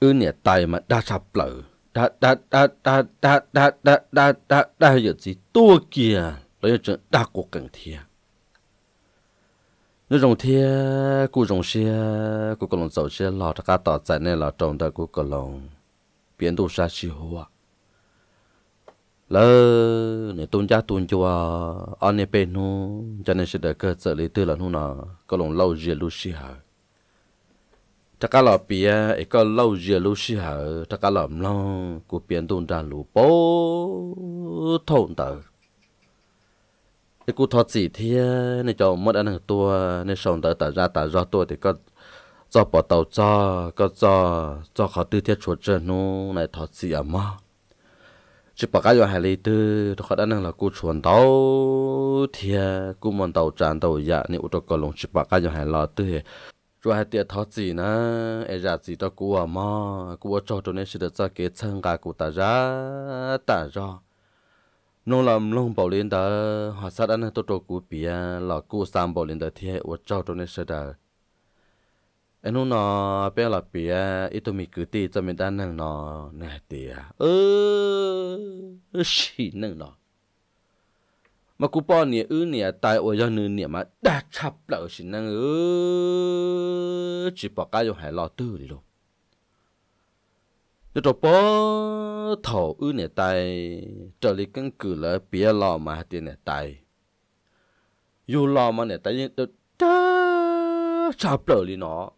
ư nè tài mà đa sập lỡ đa đa đa đa đa đa đa đa đa đa giờ gì tua kìa lấy cho đa cuộc cần thiệt nếu rồng thiệt cụ rồng xe cụ còn dầu xe lò ra tỏ tại này là trồng đời cụ còn lòng biến đồ xa xì hoa à. lỡ nè tôn gia tôn cho anh nè bên hú cho nên sẽ đợi cơ trợ lý tư là hú nào có lòng lâu riêng lúc xì hả chắc là lọ bia ấy có lâu giờ lâu xí hở chắc cả lọ lo của biển tôn ra lũ bố thôn tờ cái cụ thọ chỉ thế này cho mất ăn hàng tua này sống tờ tờ ra tờ ra tua thì có do bỏ tàu cho có cho cho họ tư thiết chuột chân nó, này thoát à chỉ à mà chỉ bảo cái hai lý tư thọ ăn hàng là cú chuồn tàu thì eh, cú muốn tàu tràn tàu dạ này ô tô có lòng chỉ bảo cái hai lo tư eh rồi hai tiệt thọ gì nữa, em ra gì đó cua à mà cua cho cho nên sẽ được cho cái chân gà của ta ra ta ra nô làm lông bảo lên đó họ sát anh tôi tôi cú bia là cú sam bảo lên đó thì hãy cho cho nên sẽ được anh nô nó bé là bia ít tôi mình cứ đi cho mình đang năng nó nè tiệt ơ xì năng nó mà cú bò nè ư nè tại ôi giờ nè nè mà đã chập lỡ xin năng ư chỉ bỏ cái dùng hải lo đi luôn rồi rồi bò thầu ư nè tại trở lại căn cứ là bia lo mà tiền nè tại dù lo mà nè tại nhưng tôi đã chập lỡ đi nó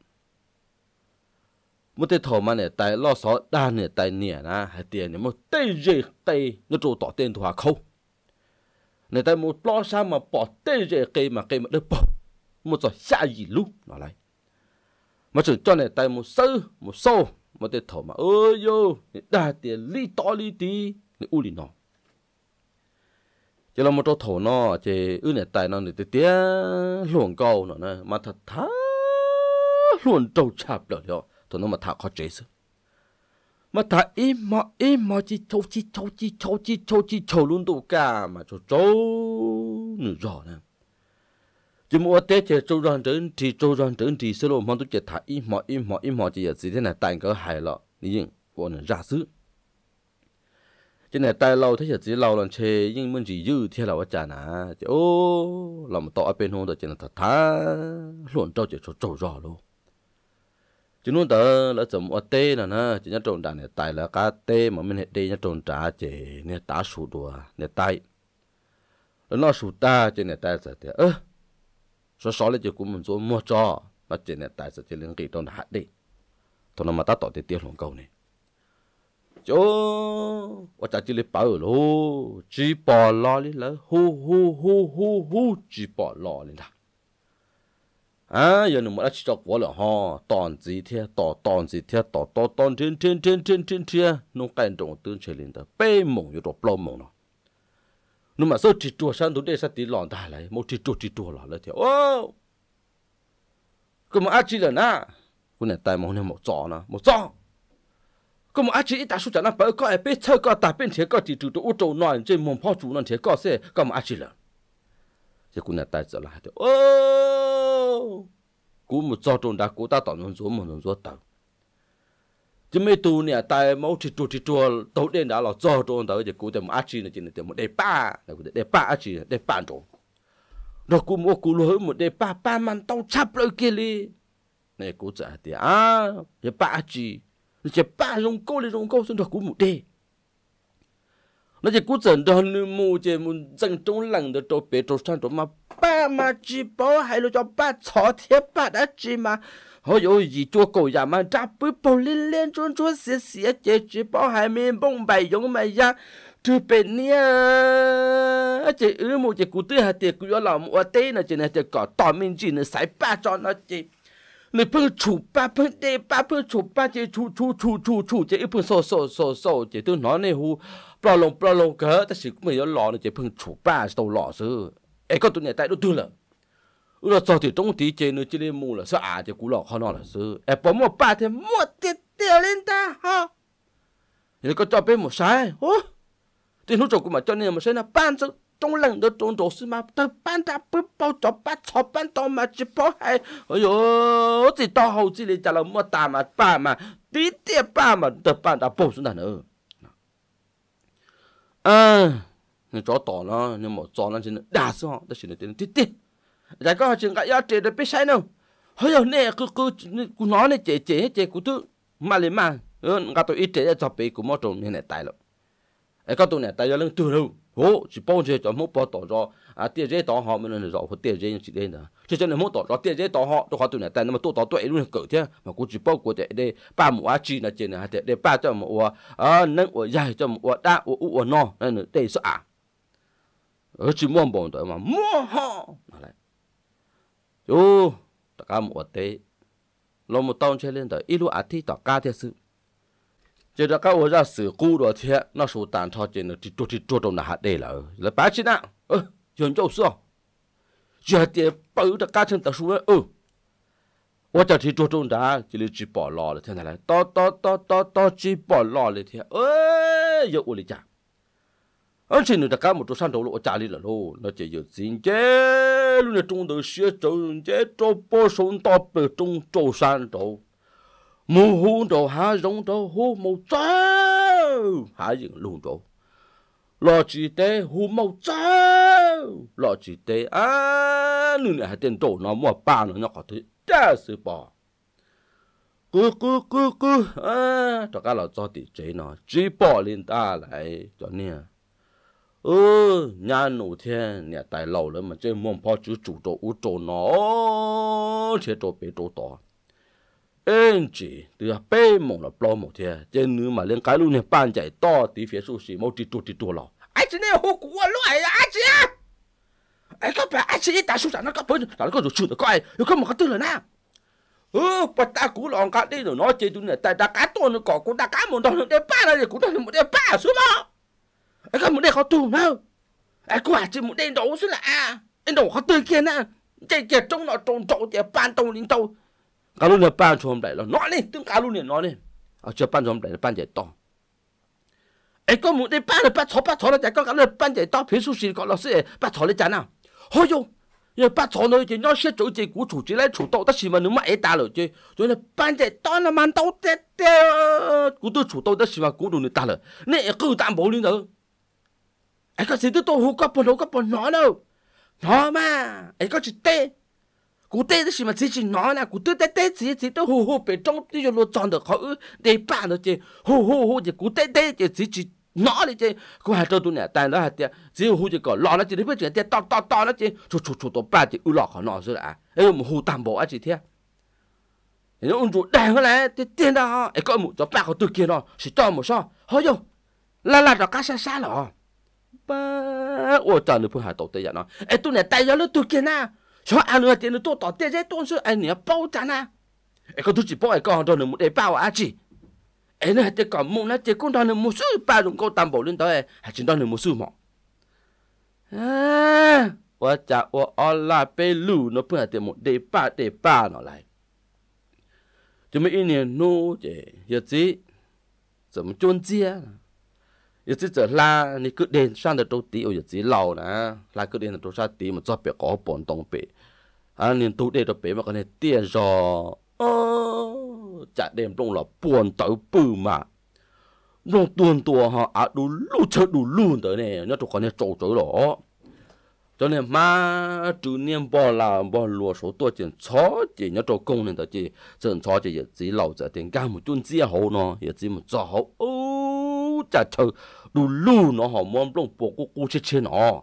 một tên thầu mà nè tại lo xó đa nè tại nè na hải tiền nè một tay gì tay nó trộn tỏ tên thua không người ta một lo sao mà bỏ tê rệ cây mà cây mà được bỏ một giờ xa gì lúc nó lại mà chỉ cho này tay một sơ một sâu một tên thổ mà ơi yo đa tiền li to li tí người u lì nó chỉ là một chỗ thổ nó chỉ ư này tay nó để tía tía luồng câu nó nè mà thật thá luồng trâu chạp được rồi thổ nó mà thả khó chế sức mà thà im mà im mà chỉ châu chỉ châu chỉ châu chỉ châu chỉ châu luôn đủ cả mà châu châu nữa rõ nè chỉ mua tết thì châu răng trứng thì châu răng trứng thì sơ lộ mong tôi chỉ thà im mà im mà im mà chỉ là gì thế này tàn cỡ hài lọ nhưng của nó ra xứ trên này tay lâu thế giờ chỉ lâu lần chơi, nhưng mình chỉ dư thế là quá chả nà ô làm tỏ bên hông đó chỉ là thật thà luôn trâu chỉ châu châu rõ luôn chúng nó tớ là chấm ở tê là nè chỉ nhát trộn đàn này tại là cá tê mà mình hết tê nhát trộn trả chỉ nè tá sụt đùa nè tay rồi nó sụt ta chỉ nè tay sợ thế ơ số số lấy chỉ cũng mình số mua cho mà chỉ nè tay sợ chỉ liên kỳ trong hạt đi thôi nó mà ta tỏ thì tiêu lòng cầu này chỗ ở chả chỉ lấy bảo lô chỉ bao lô lấy lỡ hu hu hu hu hu chỉ bao lô lấy là 啊！云南阿姐照顾了，吼，断肢贴，断断肢贴，断断断断断断断贴。云南这种东西林子，被木有被刨木了。云南说，剃度山土地上是乱打来的，木剃度剃度了了的。哦，搿么阿姐人啊？搿乃大忙人木做呢，木做。搿么阿姐一打暑假那报告也被草稿答辩贴稿，地主的屋中乱在木怕住，那贴稿些，搿么阿姐人？thì cũng là tại trở ô cú một cho trộn đá cú ta tỏ nón rúa một nón rúa tàu mấy tu nè tại máu chỉ trụ chỉ chùa đen đã là cho trộn tàu thì cú tìm ác chi này chỉ là tìm một đề ba là cú đề ba ác chi đề rồi cú mua cú lối một đề ba ba man tàu chắp lại kia này cú trả thì à đề ba ác chi chỉ ba rong câu đi rong câu xong rồi cú một đề nó chỉ cút dần đó nữ mù chỉ muốn dâng trong lặng đó cho bé cho sang đó mà ba mà chỉ bỏ hay là cho ba chó thiệt ba đã chỉ mà họ yêu gì cho cậu già mà trả bữa bầu lên lên trốn trốn xé xé chỉ chỉ bỏ hay mình bông bày giống mà ra chứ bé nia chỉ ư mù chỉ cút tới hạt tiền cút ở lòng ở à tây nó chỉ này chỉ có tỏ mình chỉ là sai ba cho nó chỉ nó phun chủ ba phun đê ba phun chủ ba chỉ chủ chủ chủ chủ chủ chỉ phun sổ sổ sổ sổ chỉ tôi nói này hù bỏ lông bỏ lông cơ ta chỉ cũng mình lò nó chỉ phun chủ ba đầu lò sư ấy có tụi này tại đâu tư là là sao thì trong tí chế nữa chỉ lên mù là sao à thì cú lò khó nó là sư ấy bỏ một ba thì mua tiền tiền lên ta ha thì có cho bên một sai hú thì lúc rồi cũng mà cho nên mà sai là ban sao trong lần đó trong đồ sư mà từ ban ta bao cho bắt cho ban to mà chỉ bao hay ôi dồi thì to chỉ để trả lời mua ta mà ba mà tí tiền ba mà từ ban ta bao xuống nữa à nó chó tỏ nó nhưng mà chó nó chỉ nó đa số họ đã chỉ nó tiền có chuyện cái giá trị được biết sai đâu hơi giờ nè cứ cứ cứ nói này chế chế chế cứ thứ mà liền mà ừ ngà tôi ít chế cho bị cũng mất trộn nên này tài lộc ai có tụi này tài giờ lưng từ đâu ô chỉ bao giờ cho mốt bao tỏ cho à tiền dễ tỏ họ mình là rõ có tiền dễ chỉ đây nè chứ cho nên mốt tỏ cho tiền dễ tỏ họ tôi họ tụi này tại nó mà tôi tỏ tuổi luôn cỡ thế mà cũng chỉ bao của để đây ba mũ á chi là trên là để ba cho mũ à nâng ở dài cho mũ đa ở u ở nên là đây sợ à chỉ mua bọn tôi mà mua họ lại chú tất cả mũ ở tây lo một lên tới ít lúc á thi tỏ ca thế sự chỉ là các ông ra sử cũ đó thì nó số tàn thọ chỉ nó thì trút thì trút đâu là hạt đây là là bá chín nào ừ hiện chỗ xưa giờ thì bảo được cá chân ta số ừ tôi chỉ chỉ trút đâu đã chỉ là chỉ bỏ lò là thế này là to to to to to chỉ bỏ lò là thế ơi giờ ủi lại chả anh chỉ được cá một chỗ san đầu lộ chả đi là lô nó chỉ giờ xin chế luôn là trung đầu xưa chỗ chế chỗ bổ sung to bổ trung chỗ san đầu mù hu đồ há giống đồ hu mù cháu há dựng lùn đồ lọ chỉ tê hu mù cháu lọ chỉ tê à nụ này tiền tổ nó mua ba nó nó có thứ đa sự bỏ cứ cứ cứ cứ à cho cái là cho tỷ chế nó chỉ bò lên ta lại cho nè ừ nhà nụ thiên nhà tài lầu lên mà chơi mồm po chú chủ đồ u đồ nó chế đồ bế đồ to en chỉ từ bê mong là plo mong thế trên nữ mà lên cái luôn này ban chạy to tí phía su sĩ mau tí tu tí tu lo ai chỉ này hô của lo ai ai chỉ à. ai có phải ai chỉ ta su sản nó có các bạn nó có được chuyện có ai có một cái tư là nào ừ bắt ta cú lòng cá đi rồi nói chơi tu này tại đã cá to nó có cũng đã cá một đó nó để ba này cũng ta một để ba xuống mà ai các một để khó tu nào ai quả chỉ một để đấu xuống là à anh đấu khó tư kia nè chạy kia trong nó trộn trộn chạy ban tàu lính tàu kalu ne pan chom dai lo no ni tung kalu ne no ni a che pan chom dai bán je tong ai có một đi bán là ba chỗ ba chỗ là chạy có cả là ban chạy đó phiếu số gì có là sẽ ba chỗ là chạy nào hôi yo giờ ba chỗ nơi thì nó sẽ chỗ chỉ của chủ chỉ lấy chủ tàu tất nhiên mà nếu mà ấy ta rồi chứ rồi là ban chạy đó là mang tàu tê tê ờ, của tôi chủ tàu tất nhiên mà của đồ người ta rồi nè cứ tạm bố đi nữa ai có gì tôi tôi hú cấp bồ hú cấp bồ nó đâu nó mà ai có chỉ tê cụ tê đó mà chỉ chỉ nói là cụ tê tê chỉ chỉ tê hù hù bề trong tí cho nó chọn được họ để bạn đó chứ hù hù hù chỉ cụ tê tê chỉ chỉ chỉ nó đi chứ cụ hai nè tại nó hạt tiệt chỉ hù chỉ có lo nó chỉ để biết chuyện tiệt to to to nó chứ chú chú chú tổ ba chỉ ưu lọ họ nó rồi à ấy mà hù tạm bộ á chỉ thế nó ung chủ đèn cái này tiệt tiền đó ấy có một cho ba họ tự kia nó chỉ cho một sao họ dùng là là đó cá xa xa lọ ba trời nữa phụ hai tổ tê vậy nó ấy tu nè tại nó tự kia na cho ăn nữa tiền tôi tỏ tiền dễ tôi sẽ anh nhớ bao chán à em có tôi chỉ bao em còn đâu nữa một để bao à chị em nữa thì còn một nữa thì cũng đó nữa một số ba đồng cô tam bảo lên tới hay chỉ đó nữa một số mỏ à 我จะ我ออนไลน์ไปลู่เนาะเพื่อเตรียมหมดเดป้าเดป้าเนาะไรจะไม่อินเนี่ยโน่เจยาจี怎么专家？有这这拉你个连上的都低，有这老呢，拉个连的都啥低嘛，做别个帮东北，anh nên tu để tập bé mà còn này tia giò chả đem trong là buồn tới bự mà nó tuôn tua họ à đủ lú chơi đủ luôn tới này nhớ cho con này trâu chơi đó cho nên mà chú niệm bỏ là bỏ lúa số tua chuyện chó chỉ nhớ cho công nên tới chỉ chuyện chó chỉ chỉ lâu giờ tiền cao một chút chia hậu nó giờ chỉ một cho hậu ô chả chơi đủ lú nó họ muốn trong bộ cô cô chết chết nó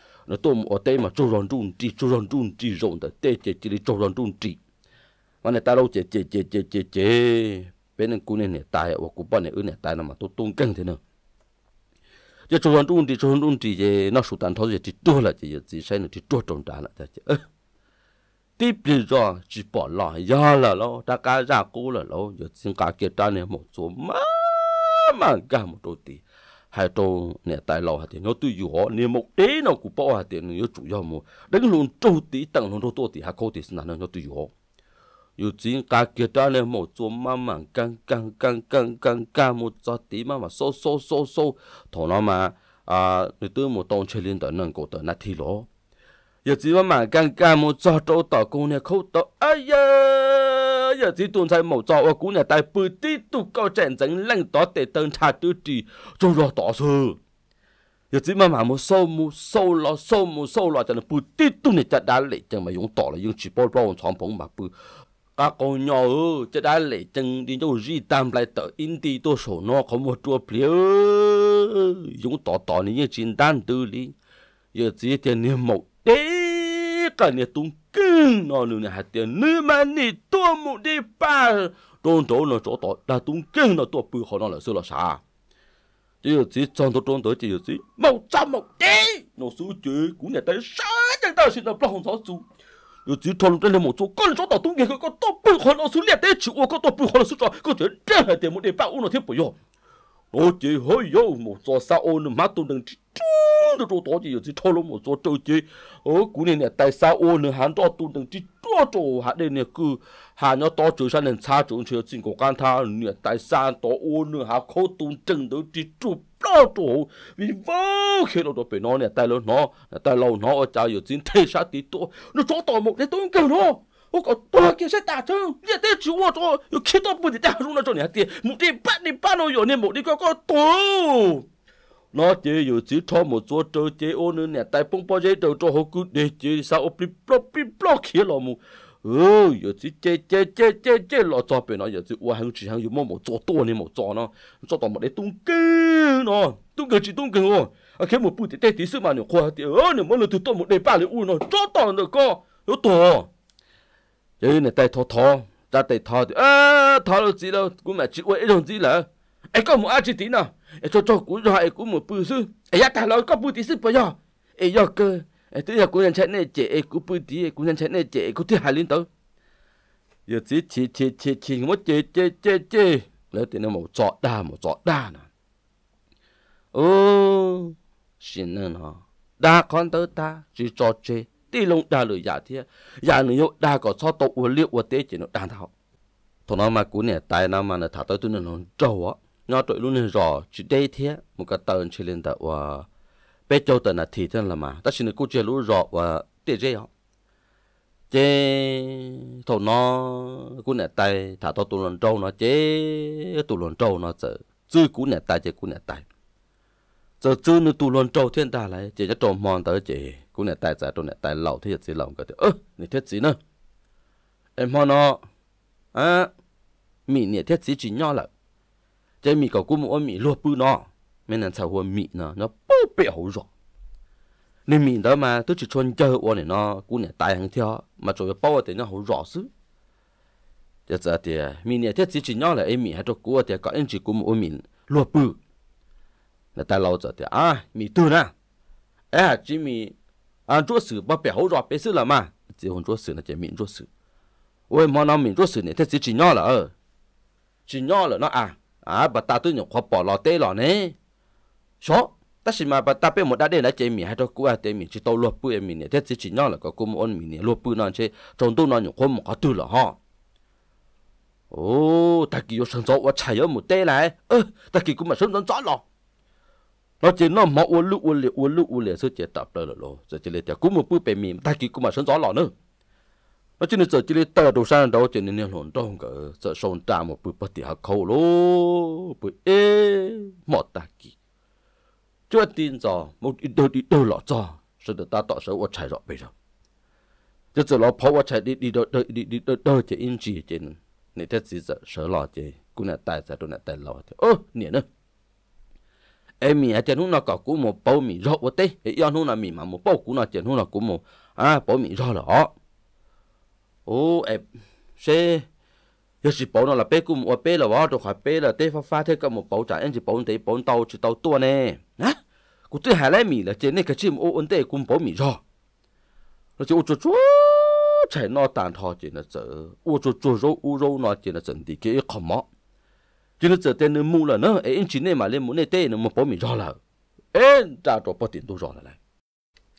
nó tôm ở tê mà trâu ròn trun chỉ trâu ròn trun chỉ rộn tới tê chỉ chỉ trâu ròn trun chỉ mà này ta lâu chỉ chỉ chỉ chỉ chỉ chỉ bên này cú này này tài hoặc cú bên này ư này tài nó mà tôi tung căng thế nào chỉ trâu ròn trun chỉ trâu ròn trun chỉ chỉ nó sụt tan thôi chỉ tua là chỉ chỉ sai nữa chỉ tua trồng trà là chỉ tiếp đi rồi chỉ bỏ lại ra là lo ta cả ra cố là lo giờ xin cả kia ta này một số mà mà cả một đôi tí hai tô nè tài lò hạt tiền nó tuy dù họ nè một đế nào cũng bỏ hạt tiền nó chủ yếu mù đánh luôn trâu tí tặng luôn tô tí hạt khô tí sinh nó tuy dù họ dù chỉ cá kia đó nè một chỗ mà mà căng căng căng căng căng căng một chỗ tí mà mà số số số xô thổ nó mà à người tư một tông chơi liên tới nâng cổ tới nát thi lỗ dù chỉ mà mà căng căng một chỗ trâu tỏ cô nè khâu tỏ ai da giờ chỉ tuần sai một trò và cũng nhà tại bự tiếp tục câu trận dẫn lăng tỏ để tân trà tư trì rồi rồi tỏ sự giờ chỉ mà mà một số một số lo số một số lo cho nên bự tiếp tục này chặt đá lệ chẳng mà dùng tỏ là dùng chỉ bao bao trong phòng mà bự các con nhỏ ư chặt đá lệ chẳng đi cho gì tam lại tờ in đi tôi số nó có một chỗ plia dùng tỏ tỏ này như chín đan tư lý giờ chỉ tiền niệm một đấy cả nè tung kinh nó nè hạt tiền nữ mà nè tua mụ đi ba trôn trốn nó chỗ tỏ là tung kinh nó tua bự họ nó là xưa là sa? chỉ có chỉ trong tôi trốn tới chỉ có chỉ một trăm một tí nó số chế cũng nhà tới sáu chẳng tao xin tao không sáu số rồi chỉ thôn trên một chỗ con số tao tung kia có to bự họ nó số liệt tới chịu có to bự họ nó số cho có thể ra hạt tiền một đi ba u nó thiết bự rồi nó chỉ hơi yếu một số sao ôn mà tung đừng 的做多就有只偷了么做周杰，哦，古年呢带啥窝呢喊多多等只多多喊的呢个喊要多周上能查中去经过干他呢带啥多窝呢喊口东正都只住老多，vì vô khi nó đó bị nó này tay lớn nó tay lâu nó ở cha 有只 thay 啥 tí 多，nó chỗ ต่อ một để tôi kêu nó. 我搞多给谁打针？你得指我做，有看到不？你打中了这两点，目的办你办了有呢，目的搞搞多。nó chỉ dù chỉ cho một chỗ trâu chế ô nữa nè tại phong bao giấy đầu cho họ cứ để chế sao bị block bị block kia lò mu, ừ giờ chỉ chế chế chế chế chế lò cho bên nó giờ chỉ qua hàng chỉ hàng dù mua một chỗ to nên một chỗ nó cho tao một đấy tung kia nó tung kia chỉ tung kia ô à khi một bụi thì tê thì sự mà nó khoa thì ơ nó mới là thứ to một đấy ba lấy u nó cho tao được co nó to giờ này tay thò thò ra tay thò thì à, thò được gì đâu cũng mà chỉ quay đồng gì là ấy có một ai chỉ tí nào e cho cho cú rồi cú một bự sư e ya ta lo có bự tí sư bây giờ e giờ cơ e tự giờ cú nhân chén này chế cú bự tí cú nhân chén này chế cú thứ hai linh tới giờ chỉ chỉ chỉ chỉ chỉ một chế chế chế chế lấy tiền nó một cho đa một cho đa nè ô xin nên ha, đa con tới ta chỉ cho chế tí lông đa lười giả dạ thiệt, giả dạ nữa yêu đa có cho tộc uốn liệu uốn tế chỉ nó đa thảo thằng nó mà cú này tại nó mà nó thả tới tôi nó trâu á nhỏ tụi luôn là rõ chỉ đây thế một cái tờ chỉ lên tờ và bé châu tờ là thì thế là mà ta xin được cô chơi lũ rõ và tiền dây họ chế thầu nó cú nè tay thả thầu tụ lần trâu nó chế tụ lần trâu nó chở chơi cú nè tay chế cú nè tay giờ chơi nó tụ lần trâu thiên ta lại chế cho trộm mòn tới chế cú nè tay chả trộm nè tay lẩu thì chỉ lẩu cái thứ ơ nè thiết gì nữa em hoa nó à mì nè thiết gì chỉ nhỏ lại 这米搞古木米落布呢，没能才会米呢，那不被好弱。你米的嘛，都只穿胶我呢，那姑娘大 hàng theo mà rồi bao tiền nó 好弱 chứ. Thế giờ thì mình này thế chỉ chỉ nhau là em hay cho cô thì có anh chỉ cô một mình lúa bự là ta lâu giờ thì à mình từ nè à chỉ mình à chúa sử bao bẻ hậu rồi bẻ sử là mà chỉ hồn chúa sử là chỉ mình chúa sử ôi mà nó mình chúa sử này thế chỉ chỉ nhau là ờ chỉ nhau là à à bà ta tôi nhổ khó bỏ lò tê lò nè số ta chỉ mà bà ta biết một đã đây là chế mình hay cho cú à chế mình chỉ tàu lúa bự em mình nè thế chỉ nhau là có cú một mình nè lúa bự non chế trong tôi non nhục khó một khó tư là ha ô ta kỳ yo sơn gió và chạy ở một tê lại, ơ ta kỳ cũng mà sơn gió lò nó chỉ nó mà uốn lụ uốn liệt uốn lụ uốn liệt sự chế tập rồi rồi rồi chế liệt cũng một bự bề mình ta kỳ cũng mà sơn gió lò nữa nó chỉ là sợ chỉ là tờ đồ sang đó chỉ nên hồn đó không cả sợ sồn ta một bữa bát thì học khâu lố bữa ê mọt ta kì cho tin cho, một ít đâu đi đâu lọ cho, sợ được ta tỏ sợ ở chạy rõ bây giờ chứ sợ lọ phó ở chạy đi đi đâu đi đi đi đâu đâu chỉ in chỉ chỉ nên thế gì sợ sợ lọ chỉ cũng là tài sợ đồ là tài lọ thì ơ nè nữa em mì trên hôm nào cả cú một bao mì rõ ở tê, yêu hôm là mì mà một bao cú nào trên hôm là cú một à bao mì rõ là ô ép xe giờ chỉ bảo nó là bé cũng và bé là vợ rồi khỏi bé là tê pha pha thế cả một bảo trả em chỉ bảo tê bảo tàu chỉ tàu tua nè á cụ tê hà lấy mì là trên này cái chim ô ấn tê cũng bảo mì rồi nó chỉ ô chạy nó tàn thò chỉ là chở ô chua chua rô ô rô nó chỉ chuẩn bị cái không mỏ chỉ là chở tên nó là nó em chỉ này mà lên muốn này tê nó một bảo mì rồi là em trả cho bao tiền tôi rồi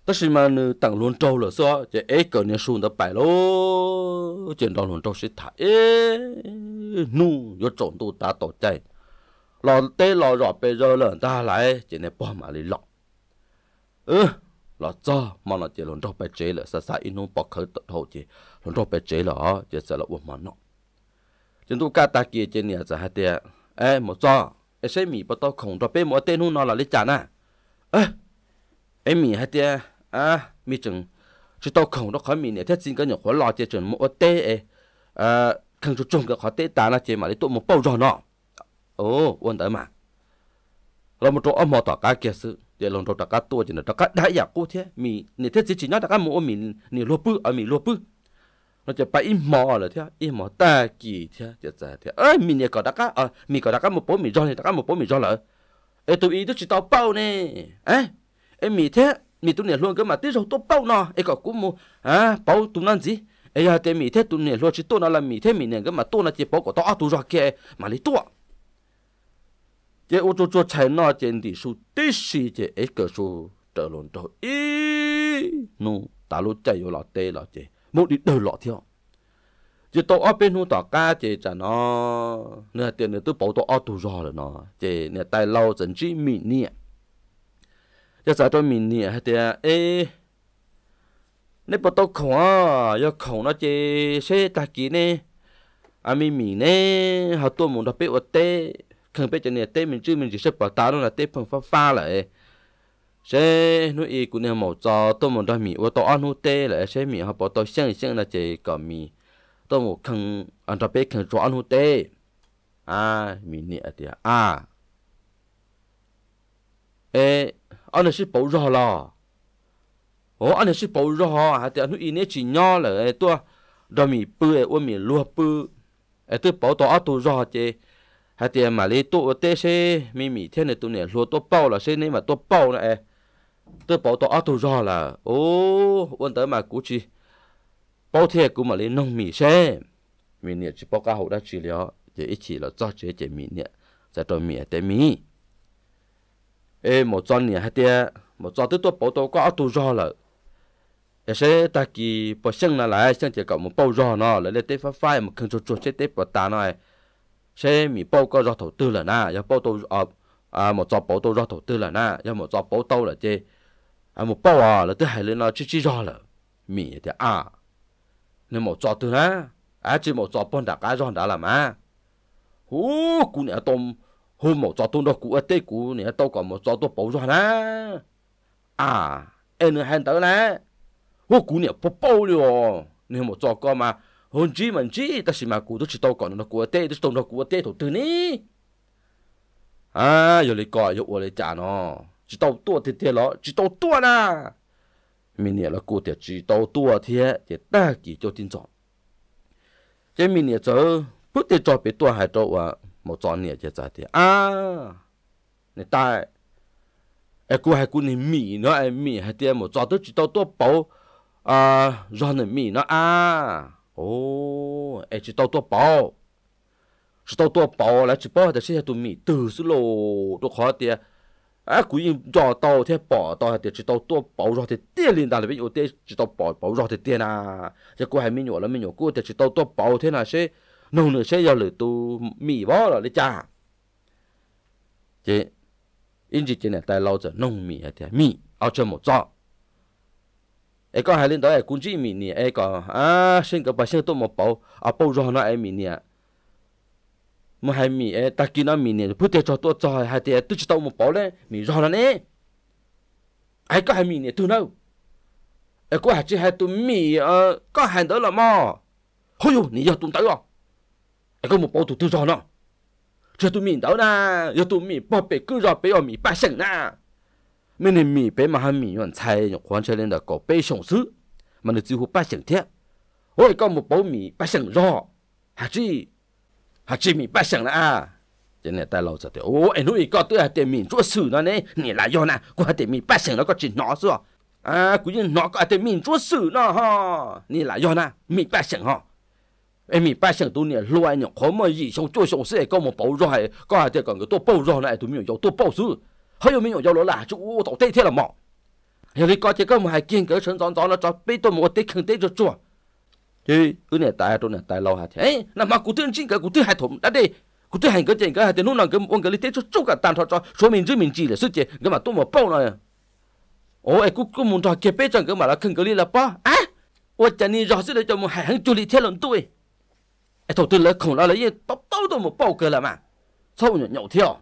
tất nhiên mà tặng luôn trâu là sao chỉ ấy cỡ nhà xuống đã bài lô chuyện đó luôn trâu sẽ thả ấy nu vô trộn tu ta tổ chạy lò tê lò rõ bây giờ là ta lại chỉ nên bỏ mà lì lọ ừ lò cho mà nó chỉ luôn trâu bài chế là sao sao in nó bỏ khởi tận hậu chỉ luôn trâu bài chế là chỉ sẽ là uổng mà nó chúng tôi cả ta kia chỉ nhà sẽ hai tia ấy một cho ấy sẽ mì bắt tao khổng trâu bê một tên hôn nó là lấy chán à ấy mì hai tia à mi chừng chỉ tao không nó khỏi mi nè thế xin cái nhỏ khó lo chơi chuẩn một tê à không chú trông cái khó tê ta là chơi mà lấy tụi một bao rồi nọ ồ ôn tới mà là một chỗ âm mò tỏ cá kia sự để lòng tỏ cá tua chỉ là tỏ cá đại giả cô thế mi nè thế chỉ chỉ nói tỏ cá mua mi nè lô bự ở mi lô bự nó chỉ bay im mò là thế im mò ta kỳ thế chỉ là thế ơi mi nè có tỏ cá à mi có tỏ cá một bố mi rồi tỏ cá một bố mi rồi là ê tụi y tôi chỉ tao bao nè ấy em mi thế mi tu nè luôn cái mà tí rồi tôi bao nó ấy e cả cũng mua à bao tu năn gì ấy e à thế mi thế tu nè luôn chỉ tôi nó là mi thế mi nè cái mà tôi nó chỉ bao của tôi tu ra kia mà lấy to. chế ô tô cho chạy nó trên thì số tí gì chế ấy cái số trở luôn trở ý nó ta lúc chạy vô lọt tê lọt chế một đi đời lọt theo chỉ tôi ở bên hông tỏ ca chỉ chả nó nè tiền nè tôi bảo tôi ở tu ra rồi nó chỉ nè tay lâu dần chỉ mi nè giờ giờ tôi mình nhỉ thì ê nếu bắt đầu khổng à giờ khổng nó chỉ sẽ ta kỹ nè à mình mình họ tôi muốn đọc biết ở tê không biết cho nè tê mình chứ mình chỉ sẽ bảo tao là tê phần pha pha lại sẽ nuôi y của nhà mẫu cho tôi muốn đọc mì ở tôi ăn hút tê lại sẽ mì họ bảo tôi xem xem là chỉ có mì tôi muốn không ăn đọc biết không cho ăn hút tê à mình nhỉ thì à ê anh ấy sư bảo rõ là ô anh ấy sư bảo rõ hả thì anh ý nè chỉ nhỏ là tôi rồi mình bự ôm mình lúa bự tôi bảo tôi tôi rõ chứ hả thì mà lấy tôi tê xe mình mình thế này tôi này lúa tôi bao là xe này mà tôi bao này tôi bảo tôi tôi rõ là ô quân tới mà cú chi bao thiệt cú mà lấy nông mì xe mình này chỉ bao cá hậu đã chỉ liệu chỉ ít chỉ là do chế chế mình này, sẽ tôi mì té mì ê một cho nhỉ hết tia một cho tới tôi bảo tao có tu do là ê sẽ ta kỳ bỏ sinh là lại sinh chỉ có một bao do nó là lấy tế phát phai một cần chuột chuột chết tế bỏ ta nói sẽ mi bao có do thổ tư là na giờ bao tao à à một cho bảo tao do thổ tư là na giờ một cho bảo tao là chê à một bao à là tôi hay lên nó chỉ chi do là mi thì à nên một cho tư na à chỉ một cho bọn đã cái do đã là à hú cú nè tôm hôm một cho tôi đó cũ tê cũ nè tôi còn một cho tôi bảo rồi nè à em hẹn tới nè hô cũ nè bảo bảo liền nè một cho con mà hôn chi mình chi ta xí mà cũ tôi chỉ tôi còn nó cũ tê tôi tôi nó cũ tê thủ tư nè à giờ lấy còi giờ lấy trả nó chỉ tôi tua thiệt thiệt lo chỉ tôi tua nè mình nè là cũ thiệt chỉ tôi tua thiệt thiệt ta chỉ cho tin chọn cái mình nè chớ bước thiệt cho biết tua hai trâu à một chọn nè chỉ trái thì à nè ta ai cũng hay cũng nè mì nó ai mì hay tiền một chọn tới chỉ tao tôi bảo à rồi nè mì nó à ô ai chỉ tao tôi bảo chỉ tao tôi bảo là chỉ bảo thì sẽ tụi mì từ số lô tôi khó tiền à cũng im cho tao thế bỏ tao thì chỉ tao tôi bảo rồi thì tiền liền ta là ví dụ tiền chỉ tao bỏ bảo rồi thì tiền à chỉ cũng hay mình nhỏ là mình nhỏ cũng thì chỉ tao tôi bảo thế là sẽ nô nữa sẽ do lửa tu mì bó rồi để cha chế in chỉ này tại lâu giờ nông mì à, thế mì ao chơi một trọ ấy có hai lên đó ấy cũng chỉ mì nè ấy có à xin cái bà xin tôi một bầu à bầu rồi nó ấy mì nè mà hai mì ấy ta kia nó mì nè bữa tiệc cho tôi cho hai tiệc tôi chỉ tao một bầu lên mì rồi nó nè ấy có hai mì nè tôi nấu, ấy có hai chỉ hai tôi mì à, ờ, có hai đó là mò hôi nè giờ tôi tới rồi à? 这个木包肚肚胀呢，这都米豆呢，要多米，包被狗肉，不要米百姓呢。每年米白嘛还米用菜用黄雀岭的狗白上市，卖了几乎百姓贴。我一个木包米百姓肉，还是还是米百姓了啊！现在带老子的我一路一个都要米做事呢呢，你来要呢？我这米百姓了，我拿是吧？啊？估计哪个还在米做事呢？哈，你来要呢？米百姓哈。哎，米百姓多年来，你们可没意识到这些给我们保护的，可还得讲句，多保护呢？有没有多保护？还有没有要罗来住屋投地贴了嘛？现在这些可没经过深造，造了长辈都没得肯定就做。哎，那大爷，大爷楼下听，那马古爹真格，古爹还捅那得，古爹还格正格，还在弄那个往格里贴出足个单发照，说明证明纸了，实际格嘛都没包呢。哦，哎，古古们他几辈传格嘛，那肯定里了吧？啊，我这里要是来这么还住里贴了对？哎，头对了，空了了，也到到都没报个了嘛，臭鸟鸟跳，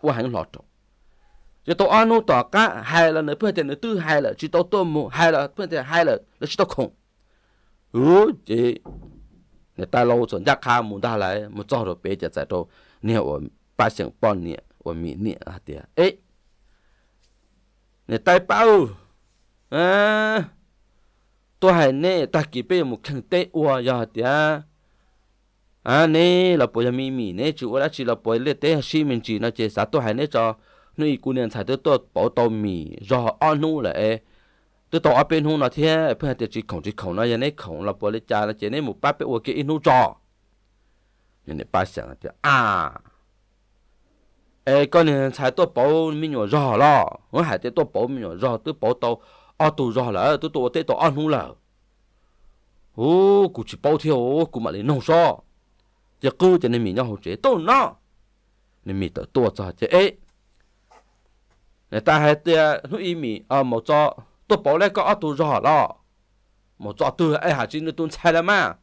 我还能老走。就到安弄大家害了呢，不点呢都害了，就到多么害了，不点害了，那是到空。哦，这那大老总家看木大来，木早着别家在到，你看我八成半年，我明年啊的，哎，那大包，嗯、啊，都还呢，大几辈木肯得我呀的。à nè là bây giờ mi mi nè chú đã chỉ là bây giờ tết xí mình chỉ nó chỉ sát tôi hay nè cho nuôi cô nương xài tôi tôi bảo tôi mì rồi ăn nu là ấy tôi ở bên hông là thế bây giờ chỉ khổng chỉ khổng nó giờ nè khổng là bây giờ cha là chỉ nè một bát bé uống cái nu cho nên ba sáng là à ê con nương xài tôi bảo mi nhỏ rồi lo nó hay tôi bảo mi nhỏ rồi tôi bảo tôi ăn tôi rồi là tôi tôi tết tôi ăn nu là ô cụ chỉ bảo theo cụ mà lấy nông sao giờ cứ cho nên mình nhau hỗ trợ tốt nó nên mình tự tua cho chứ ấy người ta hay tia nuôi ý mình à một cho tôi bảo lại có ở tôi rõ lo một cho tôi ai hả chứ nó tôi sai là mà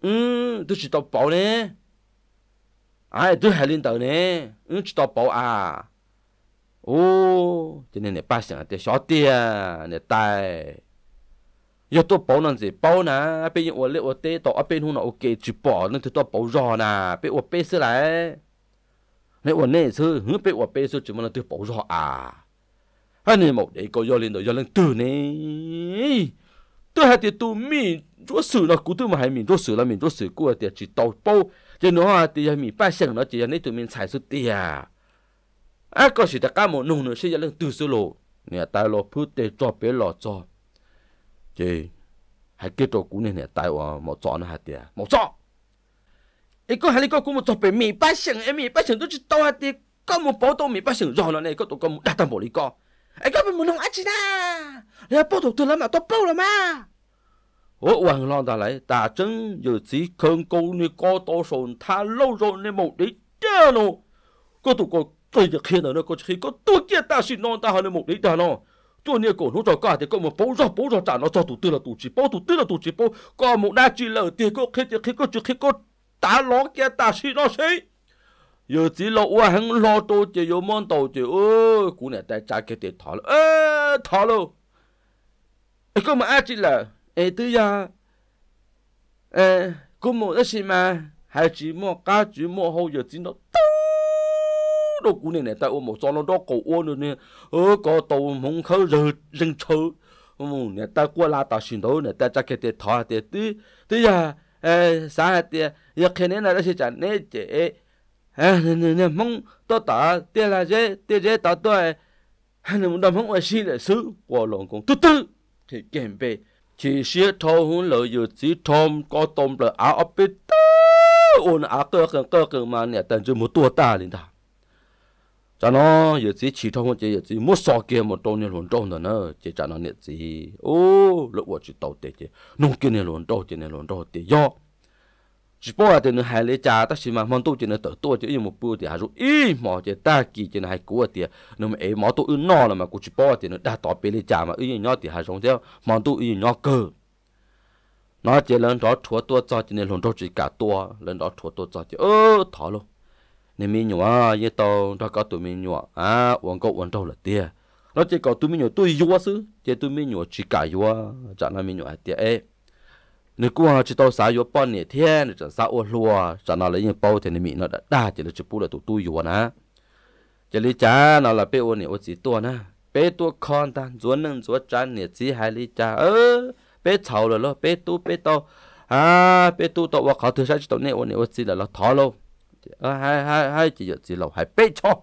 ừ tôi chỉ tôi bảo nè ai tôi hai lên tàu nè ừ chỉ tôi bảo à ô cho nên này ba sáng tia sáu tia này tai giờ tôi bảo nó gì bảo nè bây giờ tôi lấy tôi tê tôi bên hôm nào ok chỉ bỏ nên tôi tôi bảo rõ nè bây giờ bây giờ lại nếu tôi nè sư hứa bây giờ bây chỉ muốn tôi bảo rõ à anh em một đấy có do lên rồi do lên từ nè tôi hay thì tôi mình chỗ xử là cũng tôi mà hay mình chỗ xử là mình chỗ xử của thì chỉ tàu bao cho nó thì mình ba sừng nó chỉ là tụi mình xài số tiền à có sự đặc cá nông nữa sẽ là từ số lộ nè ta lộ phút để cho bé lọ chị hai cái trò cũ này tại ở một chỗ nó hạt tiền một chỗ ấy có hai cái cũng một chỗ bị mì bát sừng em mì bát sừng tôi chỉ đâu hả tiền có một bộ tôi mì bát sừng rồi là này có tụi con đặt tầm bộ đi co ấy có mình muốn không ăn chứ na là bộ đồ tôi lắm mà tôi bao rồi mà ô hoàng lo ta lại ta chân giờ chỉ cần câu này có to sồn tha lâu rồi nên một đi chơi luôn có tụi con tôi giờ khi nào nó có khi có tôi kia ta xin non ta hơn một đi ta luôn cho nên cổ nút cho cả thì có một bố rồi bố rồi trả nó cho tủ tư là tủ chỉ bố tủ tư là tủ chỉ bố có một đa chỉ lợ thì có khi thì khi có chứ khi có tá ló kia tá xí nó xí giờ chỉ lo qua hắn lo tôi chỉ yo món tàu chỉ ơ cú này tại trả cái tiền thọ lo ơ thọ lo cậu mà ai chỉ là ê tư ya ê cú một cái gì mà hai chỉ một cá chỉ một hậu giờ chỉ nó tung đâu cú này này tại ô một cho nó đó cổ ô nữa nè ơ có tàu mông khâu rừng rừng chớ mong này ta qua la ta xin đâu này tại chắc cái tiền thọ tiền tí tí ya ê sao tiền giờ khi này là nó sẽ trả nè chế ê nè nè nè mông tôi ta tiền là chế tiền chế ta tôi hai nè muốn đâm mong ở xin là xứ qua lòng công tư tư thì kèm về chỉ xía thâu hun lợi dự chỉ thôm có tôm lợi áo ấp bít ôn áo cơ cơ cơ mà nè tận chưa một tua ta lên đó cho nó giờ chỉ chỉ thông chỉ giờ chỉ mua sò kia một tô này luôn trâu nữa nó chỉ cho nó nhiệt gì ô lúc vừa chỉ tàu tệ chỉ nông kia này luôn trâu chỉ này luôn trâu tệ do chỉ bỏ thì nó hai lấy trả, ta chỉ mà món tu chỉ nó tự tu chỉ một bữa thì hai ru, ý mỏ chỉ ta kỳ chỉ hai cua thì nó mà ấy mỏ tu ư no là mà cũng chỉ bỏ thì nó đã tỏ bê lấy trả mà ý nhỏ thì hai sống theo món tu ý nhỏ cơ nó chỉ lần đó thua tua cho chỉ này luôn trâu chỉ cả tua lần đó thua tua cho chỉ ơ thọ luôn nên mình nhọ như tàu đó có tụi mình nhọ à uống cậu uống đâu là tiệt. nó chỉ có tụi mình nhọ tôi yua xứ chỉ tụi mình nhọ chỉ cả yua chẳng là mình nhọ tia ấy nếu qua chỉ tàu sao yua bao nhiêu thiên chẳng sao uống lúa chẳng là lấy những bao thì mình nó đã đa chỉ là chỉ bù là tụi tôi yua nè chỉ lấy chả nó là bé uống nhiều chỉ tua nè bé tua con ta ruộng nâng ruộng chân, nhiều chỉ hai lấy chả ơ bé chầu rồi lo bé tu bé tàu à bé tu tàu qua khảo thử sai chỉ tàu này uống nhiều chỉ là nó thọ luôn ở hai hai hai chỉ giờ chỉ lầu hai bê cho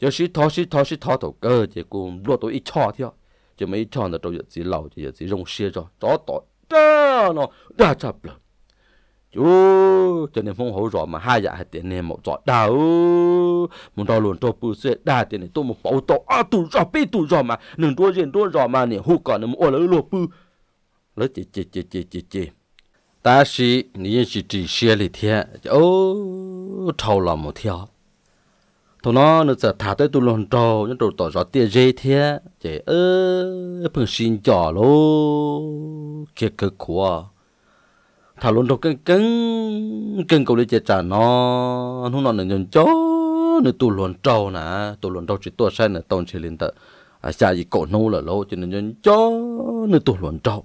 giờ xí thò xí thò xí thò đầu cơ chỉ cùng lúa tôi ít cho theo chỉ mấy cho là đầu giờ chỉ lầu chỉ giờ chỉ rong xe cho chó tỏ đó nó đã chập rồi chú cho nên phong hổ rõ mà hai dạ hai tiền này một rõ đau muốn đau luôn tôi bự xe đa tiền này tôi một bảo tổ à tụ rõ bê tụ rõ mà nương đua diện đua rõ mà nè hụt còn nè mua lỡ lúa bự lỡ chê chê chê chê chê chê ta sĩ nị sĩ chỉ xe lì thiệt ô trâu là một theo tụi nó nó sẽ thả tới tu lon trâu những tụi tỏ rõ tia dê thế chỉ ơ phần xin chỏ lô kia cực của thả luôn đâu căng căng căng cầu đi chơi trả nó nó nó nhận chó nó tu lon trâu nà, tu lon trâu chỉ tua sen nè tông chỉ linh tật, à xa gì cổ nô là lô cho nên nhận chó nó tu lon trâu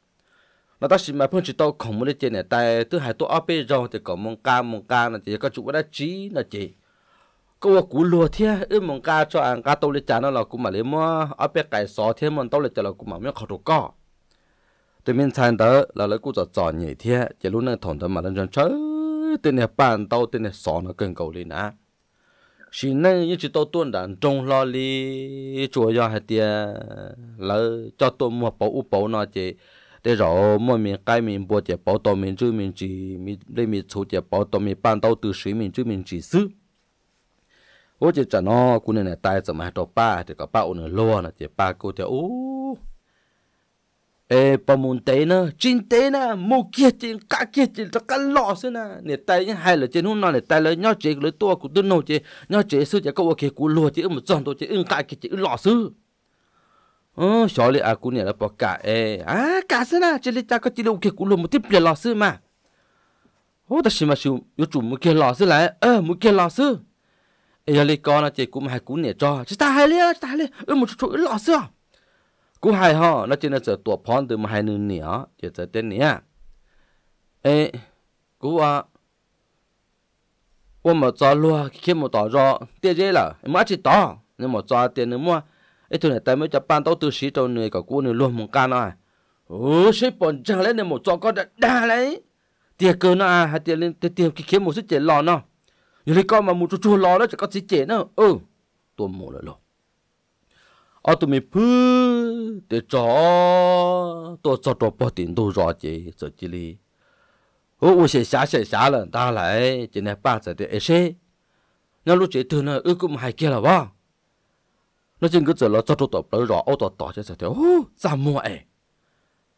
nó ta chỉ mà phong chỉ tao không muốn đi chơi này tại thứ hai tôi áp rồi thì có mong ca mong ca là chỉ có chủ đã trí là chỉ có cú lùa thế ư mong ca cho anh ca tôi lấy trả nó là cũng mà lấy mua áp cái sò thế mà tôi lấy trả là cũng mà mới khó được co từ miền tây đó là lấy cú cho chọn nhỉ thế chỉ lúc này thằng đó mà lên chân chơi tên này bàn tao tên này sò nó cần cầu lên á chỉ nên như chỉ tao tuân đàn trong lo li chùa do hai tia là cho tôi mua bảo u bảo nó chỉ để rồi mỗi mình cái mình bỏ tiền bảo tồn mình chứ mình chỉ mình để mình chủ tiền bảo tồn mình ban đầu từ sử mình chứ mình chỉ xứ ô chỉ cho nó cũng này là tai giờ mà cho ba thì có ba ôn lo là chỉ ba cô thì ô ê bà muốn tế nữa chín tế nữa mua kia chín cả kia chín cho cả lọ xí nè nè tay như hai là trên hôm nay nè tay là nhau chế lấy tua cũng đơn nô chế nhau chế sư chỉ có ok cũng lùa chế một dòng tôi chế ưng cả kia chế lọ sư ờ xó lệ à cú nè là bỏ cả ê à cả sơ na chỉ là ta có chỉ lệ kia cú lô một tiếp bia lò sư mà ô ta xí mà xíu yếu chủ một kia lão sư lại ờ một kia lão sư ê giờ lệ con là chỉ cú mà hai cú nè cho chỉ ta hai lệ ta hai lệ ơ một chỗ lò sư à cú hai ho nó chỉ là sợ tuổi phòn từ mà hai nương nè chỉ sợ tên nhỉ, ê cú à 我冇做路，去冇打扰，爹爹了，冇去打，你冇做爹你冇。ấy thôi này tại mới chụp ban tao từ sĩ trâu người cả cô này luôn mong can à ồ sĩ bọn chẳng lẽ này một cho con đã đa lấy tiền cơ nó à hay tiền lên tiền tiền kia kiếm một số tiền lò nó như thế con mà một chút chua lò đó chỉ có sĩ chế nó ừ tôi mổ lại lò ở ờ, tụi mình phứ để cho tôi cho tôi bỏ tiền tôi rõ chị rồi chị đi ô ô sẽ xả sẽ xả lần ta lại chỉ này ba giờ để ấy nó lúc chị thường là ước cũng hay kia là bao vâng nó chỉ cứ giờ nó cho tụt tới rõ ô tọt tọt cho sẽ thiếu ra mua ấy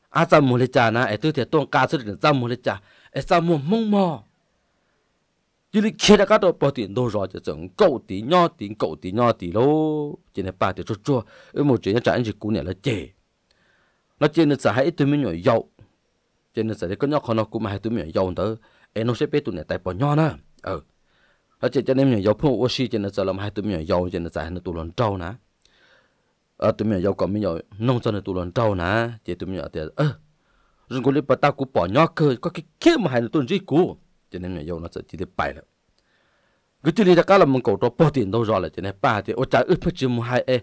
à ra mua lấy trà na ấy tư thế tuôn cá sư đến ra mua lấy trà ấy ra mua mông mò chỉ là khi đã các đồ bỏ tiền đồ rồi cho chồng cậu tí nho tí cậu tí nho tí lô chỉ là ba thì chua chua ở một chuyện trả anh chị cũng này là chê nó chê nó sẽ hãy tôi mới nhồi dầu cho nên sẽ có nhóc con nó cũng mà hai tôi mới nhồi dầu tới em nó sẽ biết tụi này tại bỏ nho nữa ờ, ừ. nó chê cho nên nhồi dầu phong oxy cho nên sẽ làm hai tôi mới nhồi dầu cho nên sẽ nó tụi lần trâu nữa à tụi mình giàu có mình giàu nông dân tụi lần trâu nè chị tụi mình giàu thế, ờ rồi cô lấy bà ta cú bỏ nhỏ cơ có cái kia mà hai tụi gì cũ cho nên mình giàu nó sẽ chỉ để bảy rồi cứ chỉ là cái là mình cầu cho bỏ tiền đâu rồi là cho nên ba thì ở cha ướp phải chỉ một hai e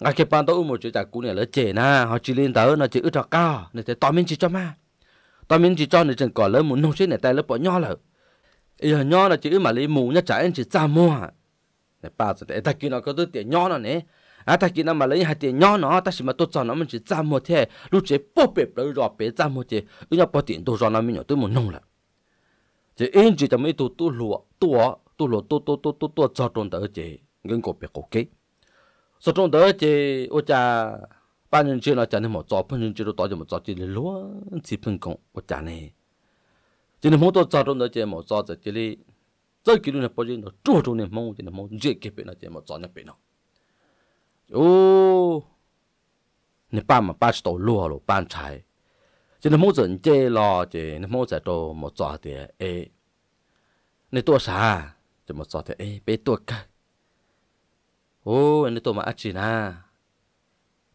ngay cái bàn tôi một chuyện chả cú này là trẻ na họ chỉ lên tới nó chỉ ướp cho cao nên thế tao mình chỉ cho ma tao mình chỉ cho nên chẳng còn lớn một nông sĩ này tay lớp bỏ nhỏ rồi giờ nhỏ là chỉ mà lấy mù nhất chả anh chỉ ra mua này ba rồi ta kia nó có đứa tiền nhỏ nó nè à ta kia mà lấy hạt tiền nhỏ ta chỉ mà tôi cho nó mình chỉ giảm một thế lúc chế bóp bẹp lấy rọ bé giảm một thế ư nhà bỏ tiền tôi cho nó mình nhỏ tôi muốn nông lại chỉ in chỉ tầm ấy tôi tôi lúa tôi tôi lúa tôi tôi tôi tôi tôi cho trong đó chế ngân cổ bé cổ kế cho trong đó chế cha ba nhân chế nó cha nên một cho ba nhân chế nó tao cho một cho chỉ lúa chỉ phân công ô cha này chỉ nên mỗi tôi cho trong đó chế một cho chỉ lấy 再给你那保证，那着重的忙，我的忙，这给别人，这么早那别人。โอ้นี่ป้ามาป้าตัวลัวหรอป้าชายจะนโมจันเจรอจจนโมจะตัวมจอดเตเอในตัวสาจะมจอดเตเอไปตัวกันโอ้ในตัวมาอาจีนะ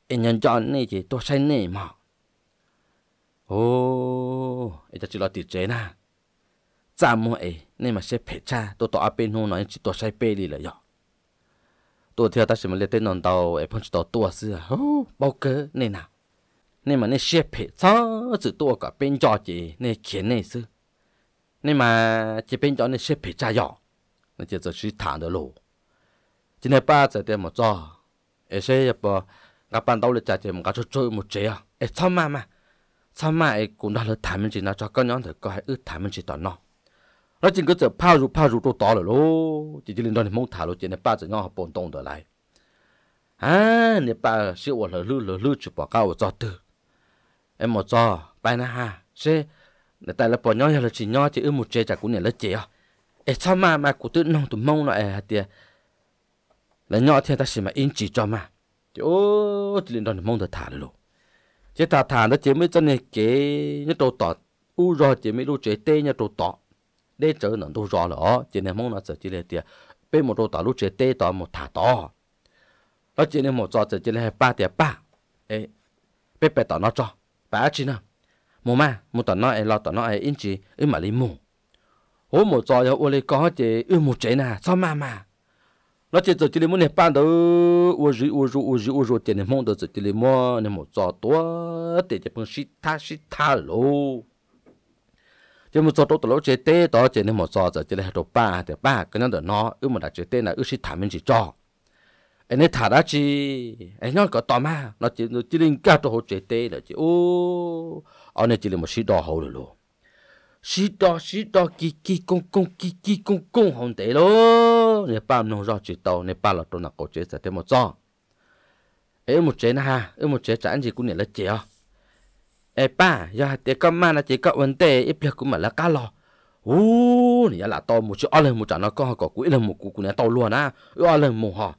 เอ็นยันจอนนี่จจตัวใช้นี่มาโอ้เอ็จะจิรอติเจนะจำม้มเอนี่มาเชฟเพชรตัวต่อเป็นหูหน่อยจิตัวใช้เปรีเลยอยะตัวเทียวตาชิมันเลยเต้นนอนเตาไอ้พันชิตตัวเสือโอ้บอกเกอเนี่ยนะเนี่ยมันเนี่ยเชฟเพชซ้อจืดตัวกับเป็นจอจีเนี่ยเขียนเนี่ยซื้อเนี่ยมาจะเป็นจอเนี่ยเชฟเพชจ่ายอ那就จะ去谈的路。今天爸在点么做？而且也不，我搬到了家里，我就做么这样。哎，操妈妈，操妈，哎，姑娘了，他们去那做个娘的，搞还有他们去到那。nó chỉ có chờ phao rụt phao rụt to to rồi lô chỉ chỉ lên đó thì mong thả lô chỉ này ba chỉ nhau học bồn tông rồi lại à nè ba siêu ở lư lư lư chụp bỏ cao ở cho từ em một cho bay na ha xe nè tại là bỏ nhau là chỉ nhau chỉ ư một chế chả cũng nè là chế à em sao mà mà cụ tự nông tụi mong nó em tiệt là nhau thì ta chỉ mà in chỉ cho mà chứ ô chỉ lên đó thì mong được thả lô chế thả thả nó chỉ mới cho này kế nhất đầu tỏ u rồi chỉ mới lu chế tê nhất đầu tỏ để trở nên đâu rõ lỡ chỉ nên mong là chỉ chỉ là tiền bên một đôi tàu lúc chỉ tê tàu một thả tàu nó chỉ nên một giờ chỉ chỉ là ba tiền ba ê bên bên tàu nó cho ba chỉ nè mù mà mù tàu nó ấy lo tàu nó ấy in chỉ in mà lên mù hố một giờ giờ ôi có chỉ in một chế nè sao mà mà nó chỉ chỉ là muốn này ban đầu ôi rồi ôi rồi ôi rồi ôi rồi chỉ nên mong đầu chỉ là muốn này một giờ tua để chỉ bằng xí tha xí tha luôn chỉ một số tổ tổ lỗ chế tê đó chế nên một số giờ chế là tổ ba thì ba cái nó được nó ư mà đặt chế tê là ư sĩ thảm mình chỉ cho anh ấy thả ra chi anh nói có tò mà, nó chỉ nó chỉ linh cao đồ hồ chế tê là chỉ ô anh ấy chỉ là một sĩ đỏ hồ rồi luôn sĩ đỏ sĩ đỏ kỳ kỳ công công kỳ kỳ công công hồng tê luôn nè ba nó rõ chế tàu nè ba là tổ nào cổ chế sẽ thêm một số ấy một chế na ha ấy một chế anh gì cũng nè là chế à ê ba giờ thì có mà là chỉ có vấn đề ít việc cũng mà là cá lò u này là e. to một chỗ lên một trận nó có có quỹ lên một cú này to luôn á o lên một họ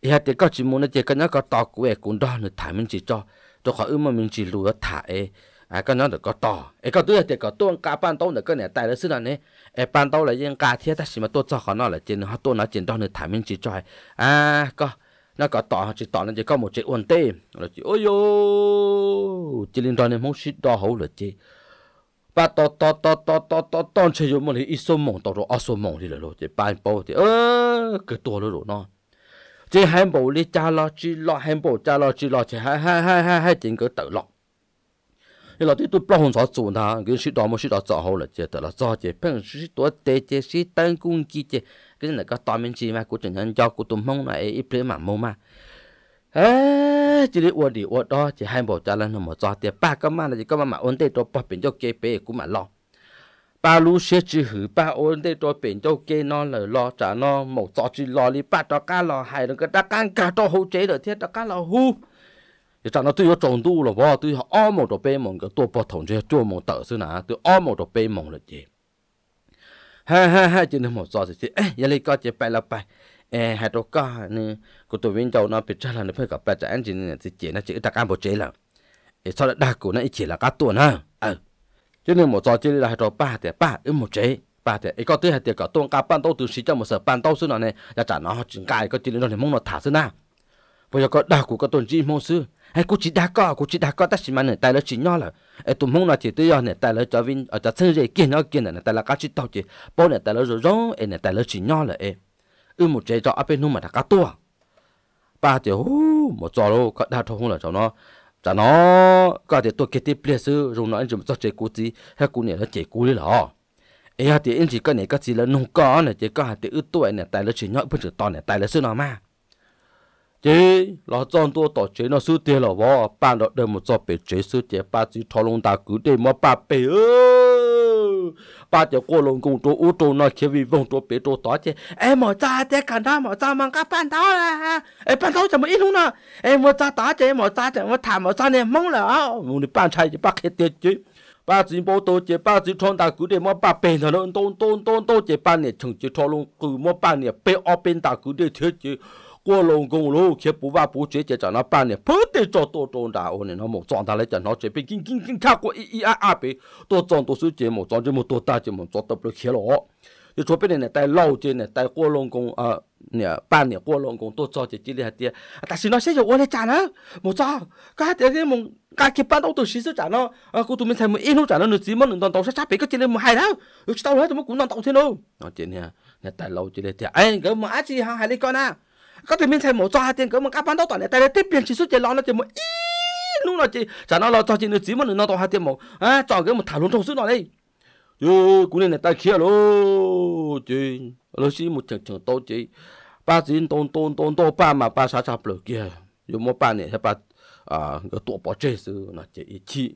ê thì có chỉ muốn là chỉ có nó có to cú ấy cũng đó nữa thải mình chỉ cho tôi e. khỏi mà mình chỉ lùi thả ấy à cái nó được có to ấy có tôi thì có tuôn cá pan tàu được cái này tại là xưa là này ấy pan tàu là riêng cá thiết ta chỉ mà tôi cho họ nó là trên họ tôi nó trên đó nữa thải mình chỉ cho à có nó có tỏ chỉ tỏ là chỉ có một chỉ ổn tê là chỉ ôi yo chỉ liên đoàn này muốn xịt đo hậu là chỉ ba to to to to to to to chỉ dùng một cái iso mỏng to rồi iso mỏng thì là rồi chỉ ba bộ thì ơ cái tua rồi rồi nó chỉ hai bộ đi cha lo chỉ lo hai bộ cha lo chỉ lo chỉ hai hai hai hai hai chính cái tự lo cái lo thì tôi bao hôm sáu tuần thà cái xịt đo mà xịt đo cho hậu là chỉ tự là cho chỉ bằng xịt đo tê chỉ xịt tăng cung chỉ chỉ cái này có to miếng chi mà của chừng hơn cho của tụm mông này ít phía mà mô mà ê chỉ đi uổng đi uổng đó chỉ hai bộ cha lên một cho tiền ba cái mà là chỉ có mà mà ổn định cho bỏ biển cho kế bể của mà lo ba lú xe chỉ hử ba ổn định cho biển cho kế nó là lo trả nó một cho chỉ lo đi ba cho cá lo hai nó cái đá cán cả cho hỗ chế được thiết đá cá lo hú, thì chẳng nó tôi có trồng tu là vợ tôi họ một đồ bê mộng cái tôi bỏ thòng cho tôi một tờ xưa nào, tôi o một đồ bê mộng là gì ha ha ha chứ nó một giờ thì ấy giờ lấy có chỉ bài là bài eh hai đồ có nè cô tụi viên giàu nó bị trả là nó phải gặp bài trả anh chị nè thì chị nó chỉ đặt ăn bộ chế là ấy sau đó đa cụ nó chỉ là cá tuần ha ờ chứ nên một giờ chỉ là hai đồ ba thì ba ít một chế ba thì ấy có tới hai thì có tuần cá ban đầu từ xí cho một sợ ban đầu xưa nó này là trả nó chừng cài có chỉ nó này mong nó thả xưa na bây giờ có đa cụ có tuần gì mong xưa ai cũng chỉ đã có cũng chỉ đã có tất mà này tại là chỉ nhỏ là ai tụi mông là chỉ tự do này tại là cho vin ở ờ, cho chơi gì kia nó kia này tại là cá chỉ tao chỉ bao này tại là rồi rồi ai này tại là chỉ nhỏ là ai ư một chế cho áp nung mà đã cá to ba thì hú một trò luôn có đa thông là cho nó cho nó có thể tôi kết tiếp lịch sử rồi nói anh chúng cho chế cú gì hay cú này là chế cú đấy là ai thì anh chỉ có này cái gì là nông cỏ này chỉ có hà thì ư tuổi này tại là chỉ nhỏ bên chữ to này tại là xưa nó mà chế là trong tua tổ chế nó sư tiền là vợ bạn đó đây một dọc bể chế sư tiền ba chỉ thọ lông ta cứ để mà ba bể ơ ba chỉ qua lông cùng chỗ út chỗ nó khi vì vòng chỗ bể chỗ tỏ chế em mở ra thế cả đó mở ra mang các bạn đó là em bạn đó chẳng mấy luôn nè, em mở ra tỏ chế mở ra chẳng mở thảm mở ra này mong là muốn đi bạn trai chỉ bắt cái tiền chứ ba chỉ bố tổ chế ba chỉ thọ ta cứ để mà ba bể nó tôn tôn tôn tôn chế ba này thằng chỉ thọ lông cứ mà ba này bể ở bên ta cứ để thế chứ 过龙公路去不挖不掘，就叫那半年，不得做多种大哦呢，他们装他来讲，他这边紧紧紧看过一一二二边，多装多少节目，装这么多大节目，装得不了去了。你做别人呢，带老街呢，带过龙公啊，呢半年过龙公多做些这里还的，但是那些就我来讲呢，没做，干这些么，干去搬到都洗手讲了，啊，我都没才没一路讲了，你只么能当到啥啥别个这里没害了，有知道了怎么滚当到天喽？啊，今天呢带老街来的，哎，我们阿姐还还来干呢。có thể mình thấy một cho hai tiền cỡ mà các bạn đó toàn để tay tiếp biến chỉ số chỉ lo nó chỉ một ít luôn nào chỉ chả nó lo cho chỉ nó chỉ mà nó to hai tiền một à cho cái một thảo luôn thông suốt nó đi yo cũng này là tay kia lô chị lô xí một chừng chừng tô chị ba tiền tôn tôn tôn tô ba mà ba sáu sáu lô kia yo một ba này ba à cái tổ bỏ chơi sự nó chỉ ít chị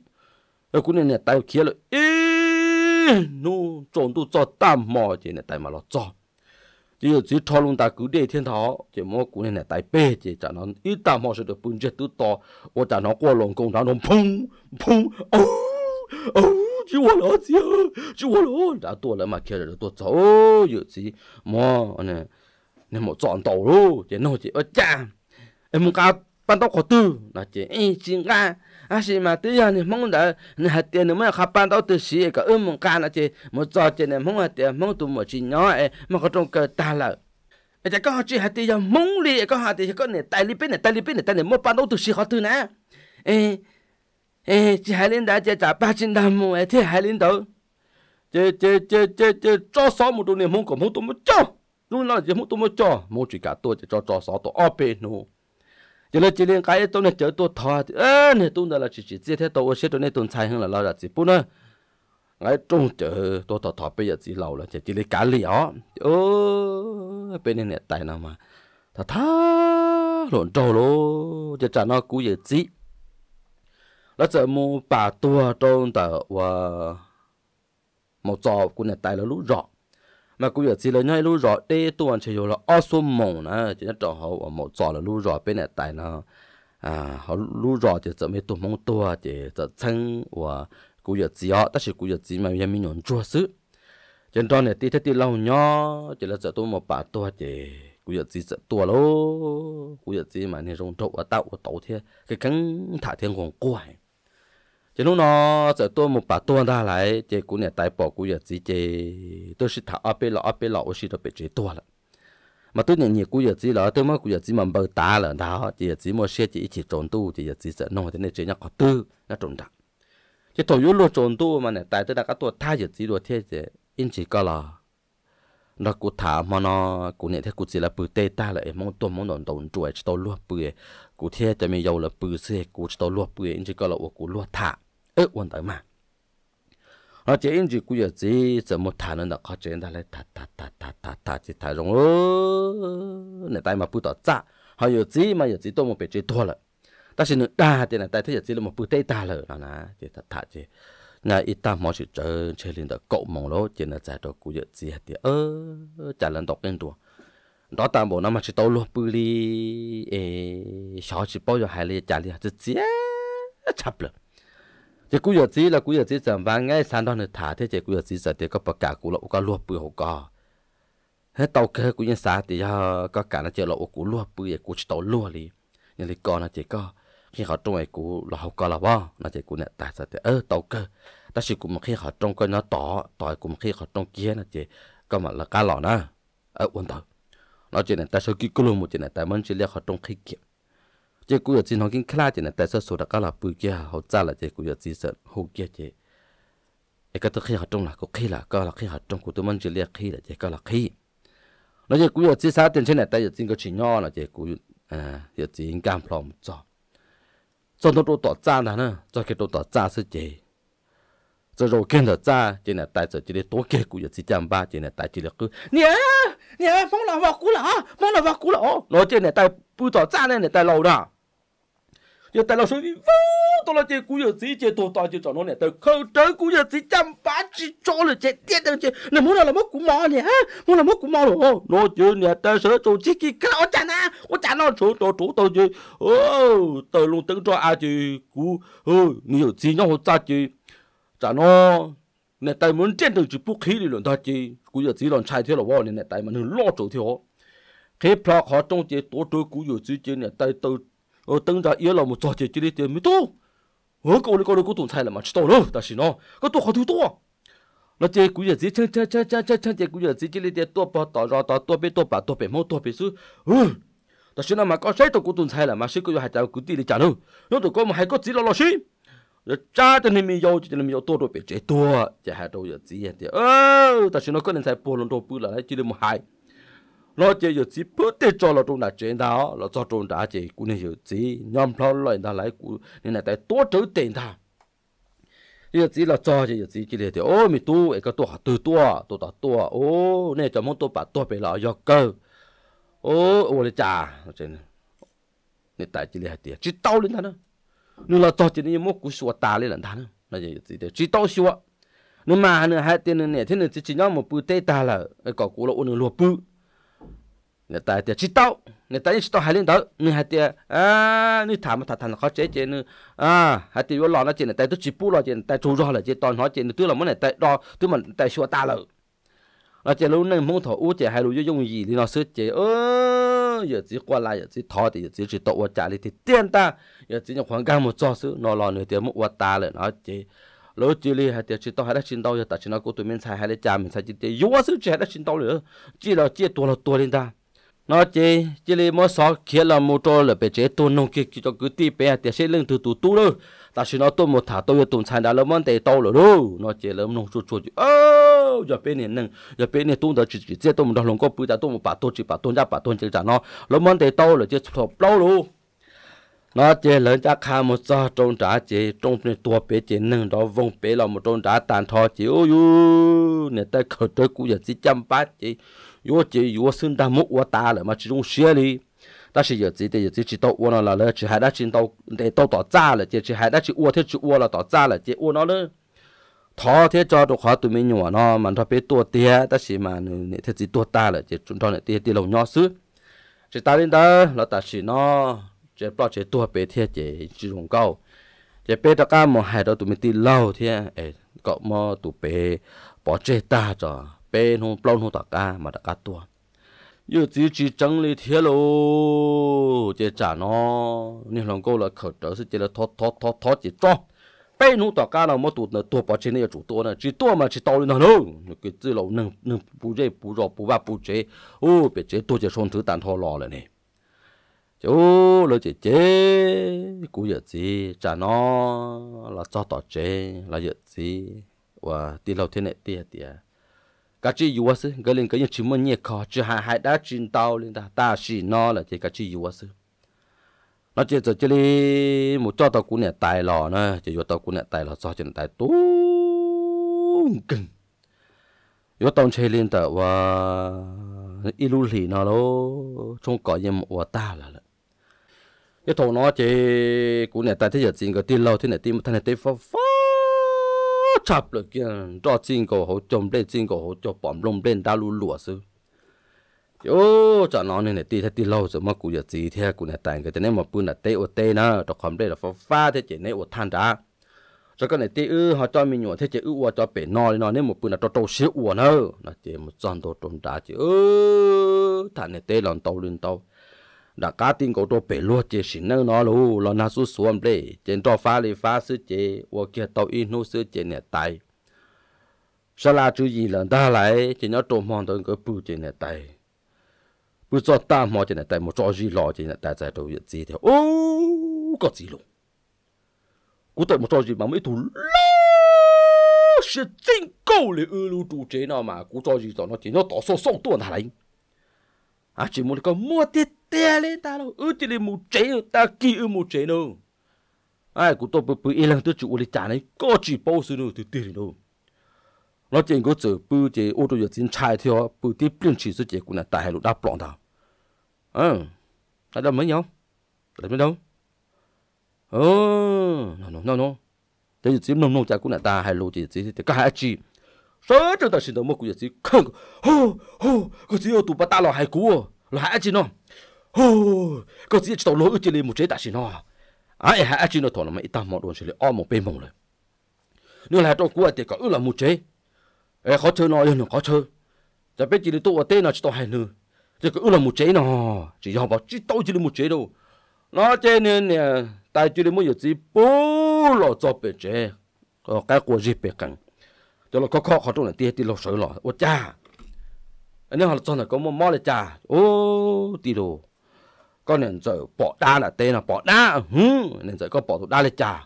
yo cũng nên là tay kia lô ý nó trộn tu cho tam mò chị này tay mà lo cho chỉ có chỉ cho luôn ta cứ để thiên thọ chỉ mua cũng nên là tại bê chỉ chả nó ít ta mua sự được bún chết tu to và chả nó qua lòng công nó nó phun phun ô ô chỉ qua lỗ chỉ chỉ qua lỗ đã tua lại mà kia rồi tua chỗ giờ chỉ mua nè nên một chọn tàu luôn chỉ nói chỉ ở cha em muốn cao bạn đâu có tư là chỉ ý chính ga à xí mà tí giờ này mong đã này hạt tiền nữa mà khắp ban đâu từ xí cả ôm mong ca là chỉ một giờ chỉ này mong hạt tiền mong tụi một chỉ nhỏ ấy mà có trong cái ta là ấy chắc có họ chỉ hạt tiền giờ mong đi có hạt tiền có này tài bên này tài bên này tài này một ban đâu từ xí họ tư nè ấy ấy chỉ hai lần đã chỉ trả ba chín đồng, mua ấy thế hai lần đầu, chỉ chỉ chỉ chỉ chỉ cho sáu một đôi này mong có mong tụi một cho luôn là chỉ mong tụi một cho mong chỉ cả tôi chỉ cho cho sáu tụi ở bên nữa cho nên chỉ liên cái tôi này chở tôi thò thì ơ này tôi là chỉ chỉ giết thế tôi sẽ tôi này tôi sai hơn là lo là chỉ bún nữa ngay trung chở tôi thò thò bây giờ chỉ lâu là chỉ chỉ liên cá lý ó ô bên này tại nào mà thà thà lộn trâu lô chỉ trả nó cú giờ chỉ nó chở mua bà tua trong tờ và một trò của này tại là lũ rọ mà cũng giờ chỉ là nhảy lú rõ để tuần chỉ là ở số mộng nè chỉ là trò họ và một trò là lú rõ bên này tại nó à họ lú rõ thì chỉ mấy tuần mong tua thì sẽ chân và cũng giờ chỉ họ tất sự cũng giờ chỉ mà giờ mình nhổn chua xứ trên đó này tí thế tí lâu nhó chỉ là sẽ tôi một bà tua thì cũng giờ chỉ sẽ tua luôn, cũng giờ chỉ mà nên rong trộn và tạo và tổ thế cái cắn thả thiên còn quậy chứ lúc nó giờ tôi một bà tôi ra lại chỉ cũng nhà tài bỏ cũng giờ chỉ chỉ tôi sẽ thả áp lọ áp lọ tôi sẽ được bị chế tôi là mà tôi nhận nhiều cũng giờ chỉ là tôi mới cũng giờ chỉ mà bờ tá là đó chỉ giờ chỉ mà xe chỉ chỉ trộn tu chỉ giờ chỉ sợ nó thế này chỉ nhắc có tư nó trộn đặc chỉ tôi yếu luôn trộn tu mà này tại tôi đã có tôi thay giờ chỉ rồi, thế chỉ in chỉ có là nó cũng thả mà nó cũng này thế cũng chỉ là bự tê ta là, lại mong tôi mong đòn đòn chuột tôi luôn bự cụ thế cho mình dầu là bự xe cũng tôi luôn bự in chỉ có là của cũng luôn thả ế quần tới mà nó chỉ in chỉ cú chỉ giờ một thà nên đã có chuyện ta lấy thà thà thà thà thà thà chỉ thà rong mà bút tỏ cha họ giờ chỉ mà giờ chỉ tôi một bề chỉ thua rồi ta xin nữa đa thì này tay thấy giờ là một bút tay ta rồi là nè chỉ thà thà chỉ nè ít ta mọi sự chơi chơi lên đó cậu mong lố chỉ là giải đồ cú giờ chỉ thì ơ trả lần đọc lên đồ đó ta bộ nó mà chỉ tao luôn bự đi ê sáu chỉ bao giờ hai lấy trả liền chỉ chập rồi cái cú giật chỉ là cú giật chỉ chẳng và ngay sàn đó nữa thả thế chỉ cú giật chỉ giờ thì có bậc cả cú lậu có luộc bự hậu cò hết tàu kê cú nhân sáng thì ờ, có cả nó chỉ lậu cú luộc bự cú chỉ tàu luộc đi nhưng thì con nó chỉ có khi họ trong ấy cú là hậu cò là bao nó chỉ cú nè tại sao thì ơ tàu kê ta chỉ cú mà khi họ trong coi nó tỏ tỏi cú mà khi họ trong kia nó chỉ có mà là cá lọ nữa ở quân tàu nó chỉ nè ta sau khi cú luôn một chỉ nè ta muốn chỉ liếc họ trong khi kiếm chế cú yết chín kinh khá chỉ là tại sao số đặc cá là bự kia họ trả là chế cú yết chín sợ hậu kia chế cái tôi khi họ trong là có khi là có là khi họ trong tôi mình chỉ liệt khi là chế có là khi nó chế cú yết chín tiền này tại yết chín có chỉ nho là chế cú à yết chín cam plom cho cho nó đồ tỏ cha là nữa cho cái đồ tỏ cha sẽ chế cho rồi kiến là cha chỉ là tại giờ chỉ để tối kia cú yết chín trăm ba chỉ là tại chỉ là cứ nhé nhé mong là vào cú là mong là vào cú là nó trên này tại bự tỏ cha này tại lâu đó giờ tại là số gì vô tôi là chơi cú giờ gì chơi tổ to chơi cho nó nè, từ khâu tới cú giờ gì chăm bá chỉ cho là chơi tiếc đang chơi là muốn là mất cú mò nè ha muốn là mất cú mò rồi nó chơi nè ta sợ tổ chức kỳ cái đó chán à có chán nó chỗ tổ chủ tôi chơi ô tôi luôn tưởng cho ai chơi cú ô nhiều gì nó hồ cha chơi chán nó nè tại muốn chơi được chỉ bút khí đi luôn thôi chứ cú giờ chỉ làm sai thế là vô nè tại mình lo chỗ thiếu khi plot họ trong chơi tổ chơi cú giờ chỉ chơi nè tại tôi ờ tăng ra yếu một trò chơi chơi tiền mới to ờ cậu này cậu này cậu tụng sai là mà chỉ to đâu ta chỉ nó cậu to khó thiếu to là chơi cú giờ gì chơi chơi chơi chơi chơi chơi chơi cú giờ gì to bỏ to bé to bà to bé mô to bé sư ờ ta chỉ là mà có sai tao cậu tụng sai là mà sẽ cậu hai tao cú tiền để trả đâu nếu tụi con mà hay có gì lo lo xí rồi cha cho nên mình yêu cho nên to rồi bé to chả hai đâu giờ gì vậy ta chỉ nó có nên sai bồ lon đồ bự là chỉ được một hai lo chơi giờ chỉ bớt để cho là trong là chơi đó là cho trong đã chơi cũng nên giờ chỉ nhom lo lại đã lấy cũng nên là tại tốt trở tiền ta giờ chỉ là cho giờ chỉ chỉ để thì ô mi tu ấy cái tu học từ tu tu ta tu ô nên cho mong tu bà tu bị là do cơ ô ô là cha chuyện nên tại chỉ là tiền chỉ tao lên ta nữa nên là cho chỉ nên mua cú sủa ta lên ta nữa là giờ chỉ để chỉ tao sủa nên mà nữa hai tiền nữa này thế nữa chỉ chỉ nhau một bữa tê ta là cái cỏ cũ là ôn lúa bự người ta thì chỉ tao người ta chỉ tao hai lần đó người hai thì à người thả mà thả thằng khó chế chế nữa à hai thì vô lò nó chế người ta tôi chỉ bu lò chế người ta chú rõ là chế toàn họ chế tôi là món này tại đo tôi mà tại sửa ta lợ nó chế luôn này muốn thổ u chế hai vô dùng gì thì nó sửa chế ơ giờ chỉ qua lại giờ chỉ thọ thì giờ chỉ chỉ tậu trả lại thì tiền ta giờ chỉ nhập hoàn cảnh một cho sứ nó lò nữa thì một qua ta lại nó chế lỡ chỉ li hay tiêu chỉ tao hai đã chín tao giờ ta chỉ nó cố tụi mình xài hai là chả mình xài chỉ tiêu yếu quá sứ chỉ hay đã chín tao nữa chỉ là chỉ tua là tua lên ta nó chỉ chỉ là một số khi là một trò là bây giờ tôi nông kia kia cho cứ tí bé thì sẽ lên từ từ tu đâu ta chỉ nói tôi một thả tôi vừa tôn sản đã lắm để tao rồi đâu nó chỉ là nông chuột chuột ơ giờ bên này nâng giờ bên này tôi đã chỉ chỉ tôi một đồng lòng có bự đã tôi một bà tôi chỉ bà tôi ra bà tôi chỉ trả nó lắm để tao rồi chỉ thọ lâu luôn nó chỉ lớn cha khá một số trong trả chỉ trong này tua bé chỉ nâng đó vùng bé là một trong trả tàn thọ chỉ ôi này ta khởi tới cũng giờ chỉ chăm bát chỉ yo chỉ yo xin ta mũ wa ta là mà chỉ dùng xe đi ta chỉ giờ chỉ để chỉ chỉ tàu uo nó là lỡ chỉ hai đã chỉ tàu để tàu tỏ ra là chỉ hai đã chỉ uo thế chỉ uo là tỏ ra chỉ uo nó lỡ thọ thế cho đồ tụi mình nhỏ nó mà nó biết tua tia ta chỉ mà nè thế chỉ tua ta là chỉ chúng ta nè tia tia lồng chỉ ta đến đó là ta chỉ nó chỉ bao chỉ tua bé thế chỉ chỉ dùng chỉ bé ta cá mà hai đó tụi mình ti lâu thế cậu mà tụi bé bỏ chết ta rồi bên hông bao hông tạc ca mà tạc ca tua yêu chỉ chỉ chẳng lý thế lô chế trả nó nên lòng câu là khởi trở sự chế là thoát thoát thoát thoát chỉ cho bên hông tạc ca là mất tụt là tua bỏ trên này chủ tua là chỉ tua mà chỉ tao lên nó cái chữ lầu nâng nâng bù chế bù rọ bù ba bù chế ô bị chế tua chế xuống thứ tàn thò lò rồi này chú lỡ chế chế cú giờ gì trả nó là cho tỏ chế là giờ gì và đi lâu thế này tia tia cả chi yuwa sư cái linh cái như chúng mình nhẹ khó chứ hai hai đã chín tàu lên ta ta chỉ nó là chỉ cả chi yuwa sư nó chỉ cho chỉ li một cho tàu cũng nhẹ tài lò nó chỉ yuwa tàu cũng nhẹ tài lò so chỉ tài tu cưng yuwa tàu chơi lên ta và ilu lì nó lô trong cỏ yếm và ta là lợ yêu thầu nó chỉ cũng nhẹ tài thế giờ chỉ có tiền lâu thế này tiền thế này tiền phong phong chập rồi kia cho chín cổ hỗ chôm lên chín cổ hỗ cho bỏm lông lên ta lu lụa sư yo cho nó nên tì thế tí lâu rồi mà cụ giờ gì thế cụ này tàn cái thế nên mà bún là tê ô tê na cho khom đây là pha pha thế chỉ này ô than đã cho cái này tí ư họ cho mình nhổ thế chỉ ư ô cho bể no nó nên một bún là cho trâu xíu ô nơ nó chỉ một tròn đồ tròn đá chỉ ư thằng này tê lòn tàu lên tàu đã cá tin cổ đồ bể lúa chế xin nâng nó luôn, lo na su xuống bể trên đó phá lì phá sư chế và kia tàu in hô sư chế nè tay sa la chú gì lần ta lại chỉ nó trộm mòn tới cái bự chế nè tay bự cho ta mò chế nè tay một cho gì lo chế nè tay tại đầu yết gì thế ô có gì luôn cú tới một cho gì mà mấy thủ lo sẽ chính câu để ư lưu chế nào mà cú cho gì đó nó chỉ nó tỏ số sâu tuần hà lạnh à chỉ muốn có mua tiết tia lên ta đâu ư chỉ để mù chế ta kỳ ư mù chế đâu ai cũng tôi bự bự lăng tôi chủ lý trả này có chỉ bao sự đâu từ tiền đâu nó chỉ có chữ bự chỉ ô tô giờ xin chạy theo bự tiếp biến chỉ số của cũng là tại lúc đã bọn tao ờ ừ, đã đâu mấy nhau đã mấy đâu ờ ừ, nó nó nó nó thế thì chỉ nông nông chả cũng là ta hai lô chỉ chỉ cả hai chị sợ cho ta xin đâu mà cũng chỉ khăng hô hô có gì ở tụ bắt ta lo hai cú lo hai chỉ nó hô có gì tao lỗi chỉ lên một chế ta xin nó ai hai chỉ nó thọ là mày ta mò đồn chỉ lên ôm một bên mông rồi nếu trong cú thì có ư là một chế ê khó chơi nó yên khó chơi giờ biết chỉ tụ ở tên là chỉ tao hai nữa chỉ có ư là một chế nó chỉ do bảo chỉ tao chỉ lên một chế đâu nó chế nè tại chỉ lên một giờ chỉ bố lo cho bề chế cái của gì bề cẳng cho nó có khó khó trong này tia tia lột sợi lọ ô cha anh em họ cho là có mò mò là cha ô tì đồ con này giờ bỏ đa là tê là bỏ đa hứ ừ, nên giờ có bỏ thủ đa là cha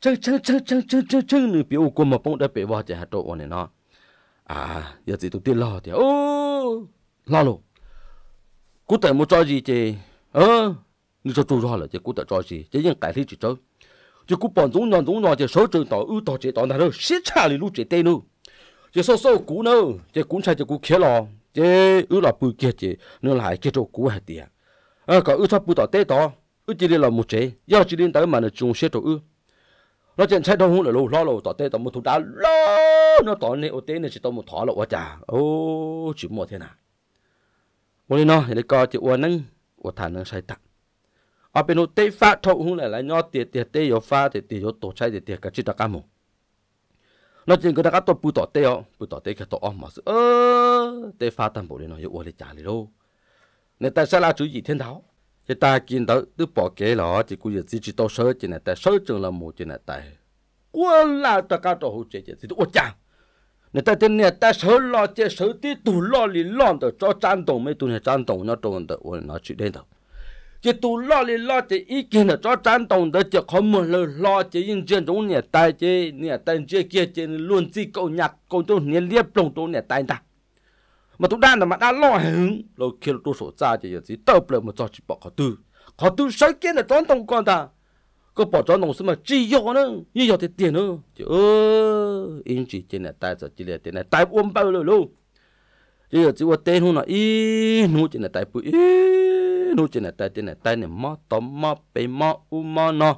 chưng chưng chưng chưng chưng chưng, chân nữ biểu quân mà bông đã bị vào chả hạt độ này nó à giờ chỉ tụi tia lo thì ô lo luôn cú tại mua cho gì chị ơ ờ, nữ cho chú rồi là chứ cú tại cho gì chứ những cái thứ chỉ cho chỉ cú bọn chúng nhon chúng nhon chỉ số trường tàu tàu chỉ tàu nào đâu xếp trả lại lúc chỉ tên đâu số số cú đâu chỉ cú sai chỉ cú khía lò chỉ ưu là bùi kia chỉ nó lại kia chỗ cú hay tiệt à có ưu tháp bùi tàu tê tàu ưu chỉ là một chế do chỉ đến tới mà nó chung xếp chỗ ưu nó chuyện sai đâu hôn là lâu lo tàu tê tàu một thủ đá nó tàu này ô tê này chỉ tàu một thỏ lộ quá chả ô chỉ một thế nào วันนี้เนาะเด็กก็จะอ้วนนึงอ้วนทานนึงใช้ตัก ở bên tây phát thâu hung lại là nhau tiệt tiệt tây yếu pha tiệt tiệt yếu tổ chay tiệt tiệt cả chỉ đặc cam một nó chỉ có đặc cam tổ bù tổ tây ó bù tổ tây cái tổ om mà sự ơ tây phát tam bộ này nó yếu uổng đi trả đi đâu nên ta sẽ là chủ gì thiên tháo thì ta kiến tới tứ bỏ kế lọ chỉ cứ giờ chỉ tao sơ chỉ này ta sơ trường là một chỉ này ta quân là ta cao tổ hỗ trợ chỉ tôi chàng nên ta tên này ta sơ lo chỉ sơ tí tù lo lì lo được cho trang tổng mấy tụ này trang tổng nó trộn được nó chỉ đến đâu chỉ tu lo li lo chỉ ý kiến là cho trăn đồng đó chỉ có một lời lo chỉ những chuyện đó nè tai chỉ nè tai chuyện kia chỉ luôn chỉ câu nhạc câu tôi nè liếp lòng tôi nè tai ta mà tôi đang là mà đã lo hứng rồi khi tôi sổ ra chỉ chỉ tập lại mà cho chỉ bỏ khó tư khó tư sai kiến là trăn đồng con ta có bỏ trăn đồng mà chỉ yêu nữa như yêu thì tiền nữa chứ ơ in chỉ chỉ nè tai giờ chỉ là tiền nè tai uống bao lâu luôn chỉ là chỉ có tên hôn nó ý nu chỉ là tại bụi ý nu chỉ là tại tên là tại này mò tóm mò bê mò u mò nó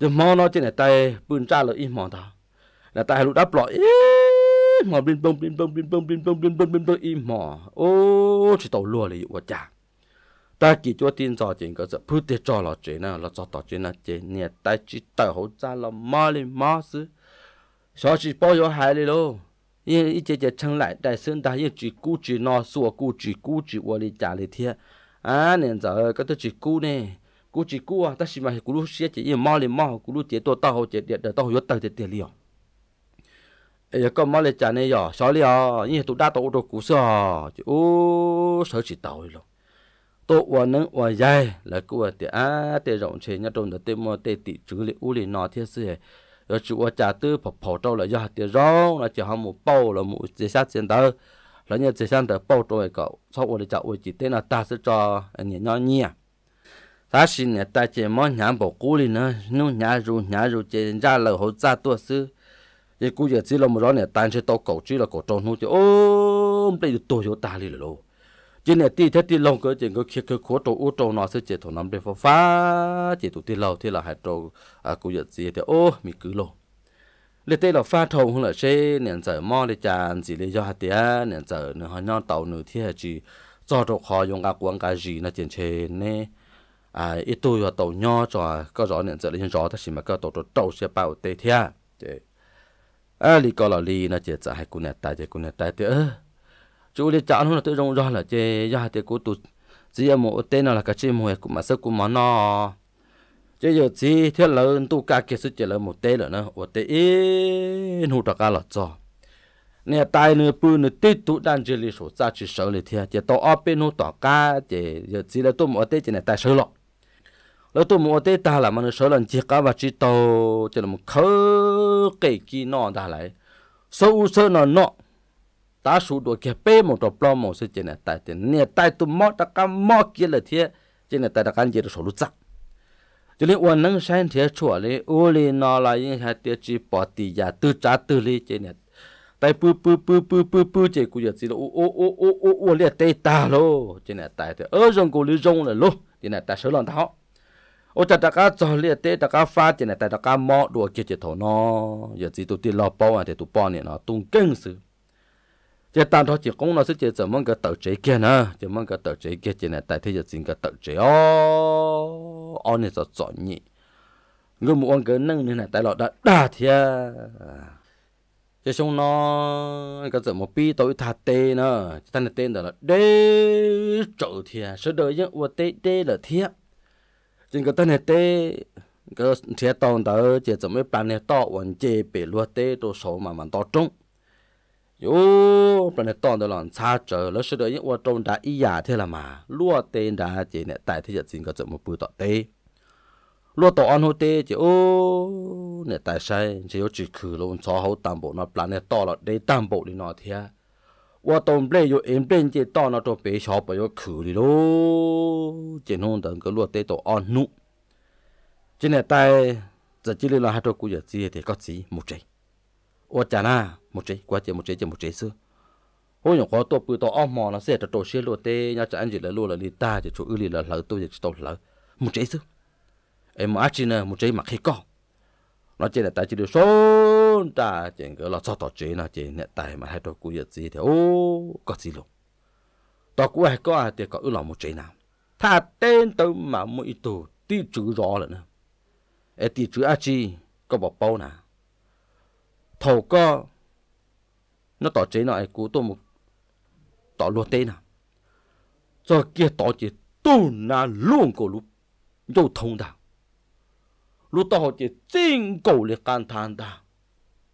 giờ mò nó chỉ là tại bùn ra là ý mò đó là tại lúc đáp lọi ý mò bên bông bên bông bên bông bên bông bên bông bên bông ý mò ô chỉ tàu lùa là yêu cha chả ta chỉ cho tin cho chuyện có sự phút tiết cho là chuyện nào là cho tao chuyện là chuyện nhà ta chỉ tàu hậu trợ là mò lên mò xứ sao chỉ bao giờ hại đi đâu 也一节节称来，但是他也只顾只拿说顾只顾只我的家里贴啊，那这个都只顾呢，顾只顾啊，但是嘛，咕噜些节也毛哩毛，咕噜节多到好节节的到有到节节了。哎呀，个毛哩家呢呀，少了，因为都大到都故事啊，就哦，少起到了。tôi và nâng và dài là của tiệt á tiệt rộng chế nhất trong đó tiệt mò tiệt tỷ trứ li u li nọ thiết sự rồi chủ ở trả tư phổ phổ trâu là do tiền rong là chỉ ham một bao là một chỉ sát tiền đó là nhờ chỉ sang được bao trâu cậu sau ở đây chậu ở chỉ tên là ta sẽ cho anh nhỉ nhau nhỉ ta xin nhà ta chỉ món nhà bộ cũ đi nữa nu nhà ru nhà ru chỉ ra là hỗ trợ tua sư thì cũng giờ chỉ là một đó này ta sẽ tàu cậu chỉ là cậu trâu nu chứ ôm đây tụi ta đi rồi chỉ là ti thế ti lâu cơ chỉ có khi cái khổ trâu u trâu nó sẽ chỉ thổ nằm để phá phá chỉ tụ ti lâu thì là hai trâu à cũng giật gì thì ô mình cứ lâu lê tê là phá thầu hơn là xe nền giờ mò để chàn gì để do hạt tía nền giờ nửa hai non tàu nửa thì chỉ cho trâu khó dùng cả quăng cả gì nó tiền trên nè à ít tuổi và tàu nho cho có rõ nền giờ lên rõ thì chỉ mà có tàu trâu xe bao tê thia à lì có là lì nó chỉ trả hai cụ nè tài chỉ cụ nè tài ơ chú đi chọn nó tôi rong ra là chơi, ra thì cố tụt chỉ là một tên là cái chim hồi cũng mà sức cũng mà nó chứ giờ chỉ thiết là tụ cả kia sức chỉ là một tên là nó một tên in hụt cả là cho nè tai nè bự nè tít tụ đang chơi là số ra chỉ sợ là thiệt chỉ tao áp bên hụt cả chỉ giờ chỉ là tụ một tên chỉ là tai sợ nọ ta su đồ kia pe một đồ plo một sự chuyện này tại tiền nè tại tụi mò ta cả mò kia là thế chuyện này tại ta cái gì đó số lút chắc cho nên uốn nâng sáng thế chùa lên ô lên nó là những hạt tiết chỉ bỏ tì giả tư trả tư lên chuyện này tại bư bư bư bư bư bư chỉ cũng giờ chỉ là ô ô ô ô ô ô liệt tê ta lô chuyện này tại thế ở rong cổ lưu rong là lô chuyện này tại sớ lòng tháo ô chặt đặc cá cho liệt tê đặc cá pha chuyện này tại đặc cá mò đồ kia chỉ thổ nó giờ chỉ tụi tiền lò bao à thì tụi bao này nó tung cưng sự chế tan thôi chỉ công nó sẽ chỉ chỉ mong cái tàu chế kia nè chỉ mong cái tàu chế kia chỉ này tại thế giờ chính cái tàu chế ó, ô này cho chọn nhị người mua ăn cái nâng này tại lọ đã đa thia à. chế xong nó cái chậm một pi tối thà tê nè tan là tên là đê trậu thia à. số đời những ua tê à. tê là thia chính cái tan là tê cái thia tòn tới chế chậm mấy bàn này to vẫn chế bể lúa tê đồ số mà mà to trúng ยูปนตอนตลอดชาเจอแล้วเสดยว่าตรงได้อียาเทลมาลวดเตนดาเจเนี่ยแต่ที่จะจริงก็จะมาปืนต่อเตลวดต่ออันโฮเตเจโอเนี่ยแต่ใช่จะยจิคือลงซอเขาตามโบนอปลาเนี่ยต่อหลอได้ตามโบนนอเทียว่าตรงเปลยเอ็มเป็นเจต่อนอตัวเปชอบไปยกคือดีโลเจโนงตังก็ลวดเตต่ออันนุเจเนี่ยแต่จะจิเรื่องหาตัวกูอยากจีเด็ก็จีมุจว่าจะน่า một chế quá chế một chế chế một chế xưa hồi nhỏ có tổ bự tổ ôm mò nó sẽ trở tổ xe luôn tê nhà cha anh chỉ là luôn là đi ta chỉ chỗ ư là lỡ tôi chỉ tổ lỡ một chế xưa em mà chỉ nè một chế mà khi có nó chỉ là tại chỉ được số ta chỉ cái là sao tổ chế nó chỉ nè tài mà hai tổ cú giật gì thì ô có gì luôn tổ cú hay có à, thì có ư là một chế nào thà tên tôi mà mỗi tổ tí chữ rõ là nữa ê tí chữ a chi có bỏ bao nào thầu có 那到致那也过多么到致跌呢？这给到致多年龙啷路又通的，路到姐真够固的江的，哒，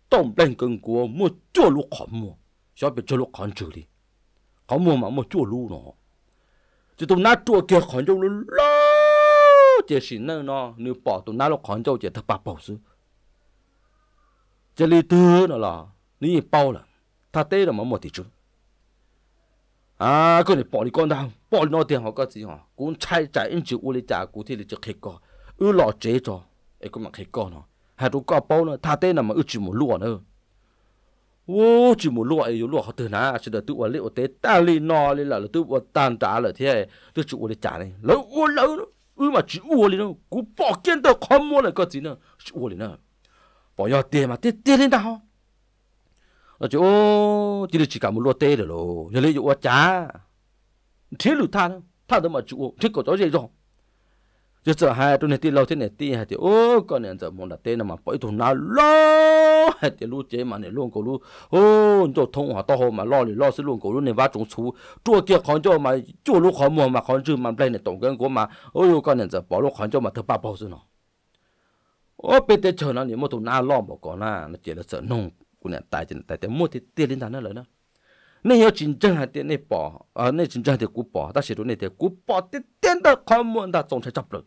当然跟过没走路看么，小别走路看住哩，看么嘛没走路呢？这都拿做给看住路老这些人呢？你把都拿了看住这他爸跑输，这里得了啦，你也包了。他爹了么么地住。啊，佢哋幫你講到，幫你攞啲我嗰時哦，管差仔因住屋里揸古啲你就吃過，要落姐咗，誒咁咪吃過咯，係都搞包咯，他爹那麼要住冇落呢，我住冇落誒要落好多呢，是的，都我你我爹打你攞你啦，都我單打啦，啲都住屋里揸呢，老我老，要嘛住屋里咯，古包見到看冇啦嗰時呢，住屋里呢，幫要爹嘛，爹爹你打好。nó chỗ chỉ được chỉ cả một lô tê được rồi giờ lấy chỗ chả thế lụt than than đâu mà chỗ thế có chỗ gì rồi giờ giờ hai tôi này ti lâu thế này ti hai thì ô con này giờ muốn đặt tên là mà bấy thùng nào lo hai thì lúa chế mà này luôn cổ lúa ô cho thông hòa to hồ mà lo thì lo sẽ luôn cổ lúa này vá trúng chú chua kia khó cho mà chua lúa khó mua mà khó chứ mà đây này tổng cân của mà ô con này giờ bỏ lúa khó cho mà thứ ba bao giờ nó ô bây giờ chờ nó thì một thùng nào lo bỏ có na nó chỉ là sợ nông của nè tại chân tại tiền mua thì tiền lên thằng nó lợi nó nên hiểu chính chân hay tiền này bỏ à nên chính chân thì cú bỏ ta sẽ đối này thì cú bỏ thì tiền đó không muốn ta trồng sẽ chấp được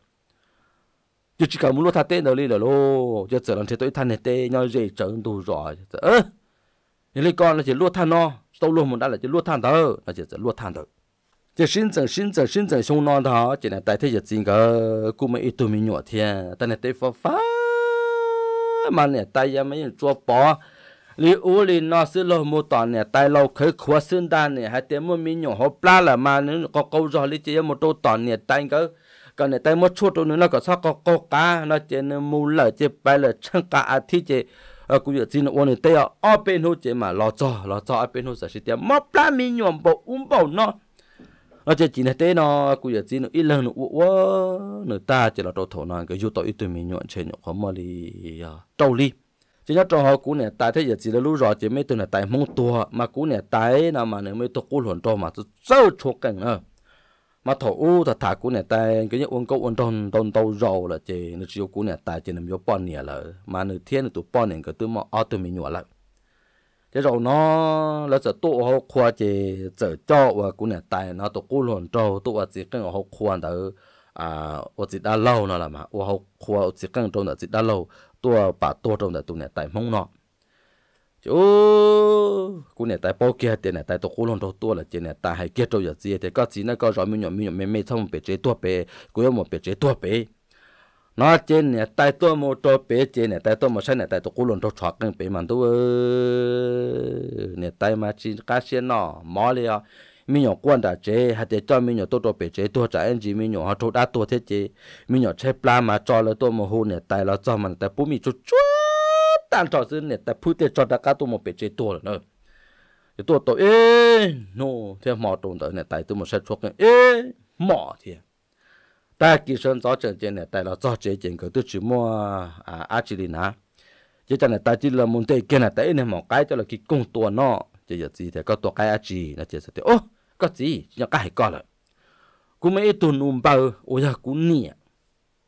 chứ chỉ cần muốn lo thà tiền đâu đi là lo chứ giờ làm thế tôi thằng này tê nhau dễ trơn đủ rồi ơ những lấy con là chỉ lo thằng nó tao luôn muốn đó là chỉ lo thằng đó là chỉ lo thằng đó chỉ sinh trưởng sinh trưởng sinh trưởng xuống non đó chỉ là tại thế giờ chính cơ cú mấy ít tụi mình nhỏ thiệt ta này tê phá phá mà này tay ra mấy chỗ bỏ li u li nó sư lô mô tỏ nè tay lô khởi khóa xương đa nè hai tiếng mô mi nhỏ hô pla là mà nó có câu rõ lý chế một tô tỏ nè tay cơ còn nè tay một chút nó có sao có câu cá nó chế nó mù lở chế bay lở chân cá chế ở cũng giờ xin ôn nè tay ở bên chế mà lo cho lo cho ở bên hô sẽ tiếng mô pla mi nhỏ bộ um bộ nó nó chỉ chỉ là thế nó cũng giờ chỉ nó ít lần nó uo nó ta chỉ là đồ thổ nó cái yếu tố ít tụi mình nhọn trên nhọn có mà trâu li chỉ nhớ cho họ cú này tại thế giờ chỉ là lũ rõ chỉ mấy tuần là tại mong tua mà cú này tại nào mà nếu mấy tuần cú luận cho mà tôi sâu chuột cảnh à mà thổ u thật thả cú này tại cái như uống câu uống tròn tròn tàu rầu là chỉ nó chỉ cú này tại chỉ nằm vô pon nè là mà nửa thiên là tụ pon nè cái thứ mà ở tụ mình nhỏ lại cái rầu nó là sẽ tụ họ khoa chỉ chở cho và cú này tại nó tụ cú luận cho tụ và chỉ cái họ khoa đó à ở chỉ đã lâu nó là mà họ khoa ở chỉ cần trong đó chỉ đã lâu tua bà tua trong đó tụi nè tại mong nọ chú cú nè tại bao kia tiền nè tại tôi cố lon đầu tua là tiền nè tại hai kia trâu giờ gì thì có gì nó có rồi mình nhom mình nhom mình mình xong bị chế tua bể cú yêu một bị chế tua bể nó trên nè tại tôi một trâu bể trên nè tại tôi một sai nè tại tôi cú lon đầu chọt cái bể mà tôi nè tại mà chỉ cá xiên nọ mỏ liền mi nhỏ quan đã chế hạt để cho mi nhỏ tốt đồ bể chế tôi trả anh gì mi nhỏ họ tốt đã tôi thế chế mi nhỏ chế pla mà cho là tôi mà hôn này tại là cho mình tại bố mi chút chút tan cho xin này tại phút để cho đã cá tôi một bể chế tôi rồi nữa tôi tôi ê no thế mỏ tồn tại này tại tôi một sẽ chuộc ê mỏ thì ta kỳ sơn gió trên trên này tại là gió chế trên cái tôi chỉ mua à đi Argentina chứ chẳng này ta chỉ là muốn tây cái này tại này mỏ cái cho là cái công tua nó chỉ giờ gì thì có tua cái Argentina chỉ sẽ thế ô ก็จีจะก็ให้ก็เลยกูไม่ตุนอุ้มเปล่าโอ้ยกูเนี่ย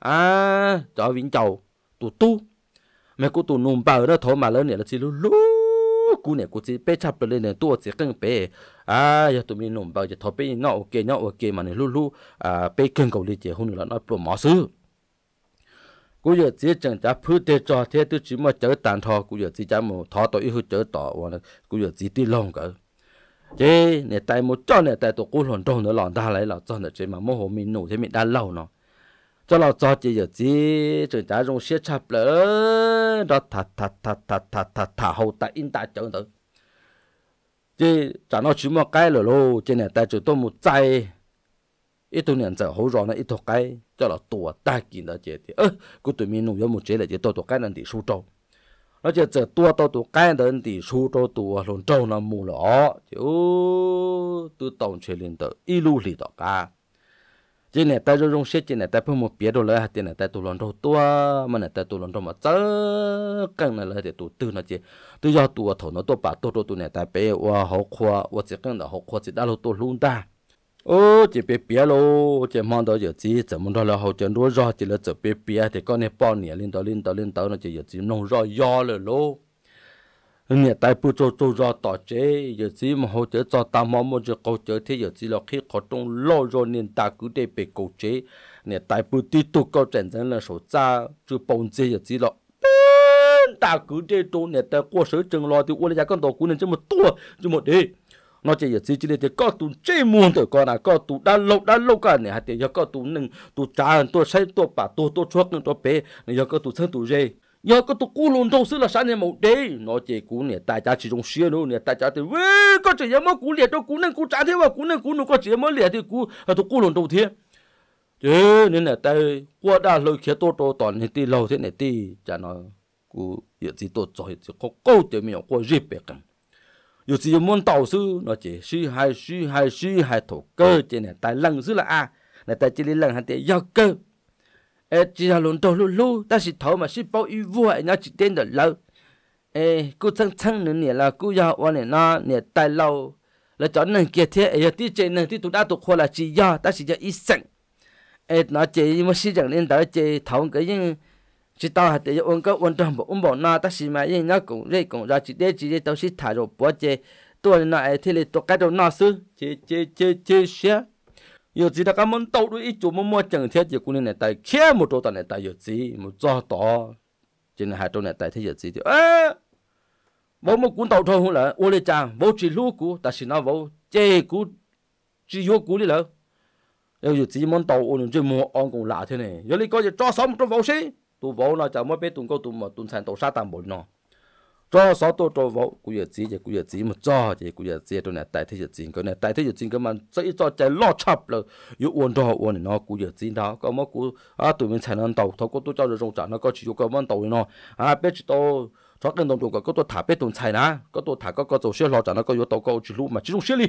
อ่าจอวิ่งเจ้าตูตู้ม่กูตุนุ่มเปล่าเนอะโทมาแล้วเนี่ยละจีรู้ลูกูเนี่ยกูจีเป๊ะชับไปเลยเนี่ยตัวจีกังเป๊ะอ่าอย่าตุมีนุ่มเปล่าจะทอไปเนาะโอเคเนาะโอเคมาเนี่ยลูลูอ่าเป๊ะกังเกาหลีเจ้าหุ่นละน้อยปลอมหมอซื้อกูอยากจีจังจะพูดเตจอเทตุจิมาเจอตันทอกูอยากจีจะมาทอตัวอีหุ่เจอต่อวันกูอยากจีตีลงกัน chế nè tại một chỗ nè tại tổ cú hồn trong nữa lòn ta lấy lò cho nè chế mà mô hồ mình nụ thế mình đã lâu nó cho lò cho chỉ giờ chỉ chúng ta dùng xe chập lỡ đó thả thả thả thả thả thả thả hậu ta in ta chọn được chế chả nó chỉ một cái lỡ lô chế nè tại chỗ tôi một chạy ít tuổi nhận giờ hậu rồi nè ít thọ cái cho lò tua ta kiện đó chế thì ơ cứ tụi mình nụ vô một chế là chế tôi thọ cái nè thì sụt trâu 而且这多多多干的人的苏州多上走那路了，就都当去领导一路领导干。今年带着用现金呢，带朋友别的来，今年带多少肉多，么呢带多少肉嘛，这跟那来得多，多那些都要多啊！头脑多把多多多呢，带表我好夸我，只跟了好夸只，那路多乱带。ô chỉ bé bé lô chỉ mong đó giờ chỉ chỉ muốn đó là hậu chân đua ra chỉ là chỉ bé bé thì con này bao nhiêu lên đó lên đó lên đó nó chỉ giờ chỉ nông ra gió rồi lô nhà tại bữa cho cho ra tỏ chế giờ chỉ mà hậu chế cho ta mong muốn cho câu chế thì giờ chỉ là khi có trong lô rồi nên ta cứ để bị câu chế nhà tại bữa tí tu có trận dân là số cha chứ bông chế giờ chỉ là ta cứ để trong nhà tại qua sửa chừng lo thì qua lại con tổ cũng nên cho một tua cho một đi nó chỉ chỉ chỉ để có tu chế muôn tuổi con à có tu đã lâu đã lâu cả này hạt tiền có tu nâng tu trả tu xây tu bà tu tu chuộc nâng tu bé giờ có tu thân tu dê giờ có tu cú luôn đâu xứ là sáng này một đế nó chỉ cú này tại cha chỉ trong xưa luôn này tại cha thì ơi có chỉ mới cú liệt đâu cú nâng cú trả thế mà cú nâng cú nó có chỉ mới liệt thì cú là tu cú luôn đâu thế chứ nên là tại qua đã lôi khi tôi tôi toàn hết đi lâu thế này đi cha nó cú giờ chỉ tu cho hết chỉ có câu tiền mình có gì bẹt cả 有只有 môn tàu sư nó chỉ sư hai sư hai sư hai thổ cơ ừ. chỉ này tại lần sư là a này tại chỉ lần hắn tại giao cơ ê chỉ là luôn đầu luôn lu ta chỉ thấu mà sư bao yêu vua nó chỉ tên được lâu ê cứ chăng chăng nữa là cứ giao quan này nó nè lâu là chọn nền kia thế ê tí chơi nền tí tụ đã tụ khoa là chỉ giao ta chỉ cho ít sẵn ê nó chỉ mà sư chẳng nên đó chỉ thấu cái nhưng chỉ tao hạt để ôn câu ôn trong bộ ông bộ na ta xí mà yên nó cũng rây cũng ra chỉ để chỉ để tao xí thả rồi bỏ chê tôi nó ai thì là tôi cái đầu na sư chê chê chê chê xé giờ chỉ là cái món tàu đuôi ít mua mà mua chẳng thiết giờ cũng này tại kia một chỗ tại này tại giờ chỉ một do to chỉ là hai chỗ này tại thế giờ chỉ thì ơ bố một cuốn tàu thôi không là ô lê chàng bố chỉ lú cú ta xí nó bố chê cú chỉ vô cú đi lỡ giờ chỉ món tàu ôn chơi mua ông cũng lạ thế này giờ đi coi giờ cho sống cho vô xí tu vô nó cháu mới biết tụng câu tu mà tu thành tổ sát tam bội nó cho sáu tổ cho vô cú giờ chỉ cú giờ chỉ mà cho chỉ cú giờ chỉ tôi này tại thế giờ chỉ cái này tại thế giờ chỉ cái mà chỉ cho chạy lo chập rồi yếu uốn đó uốn nó cú giờ chỉ đó có mà cú à tụi mình thành ăn tàu thôi có tôi cho được rong trả nó có chỉ có món tàu nó à biết chỉ tôi cho cái đồng đồ có tôi thả biết tụng chạy nè có tôi thả có có tôi sẽ lo trả nó có yếu tàu có chỉ lúc mà chỉ lúc xí đi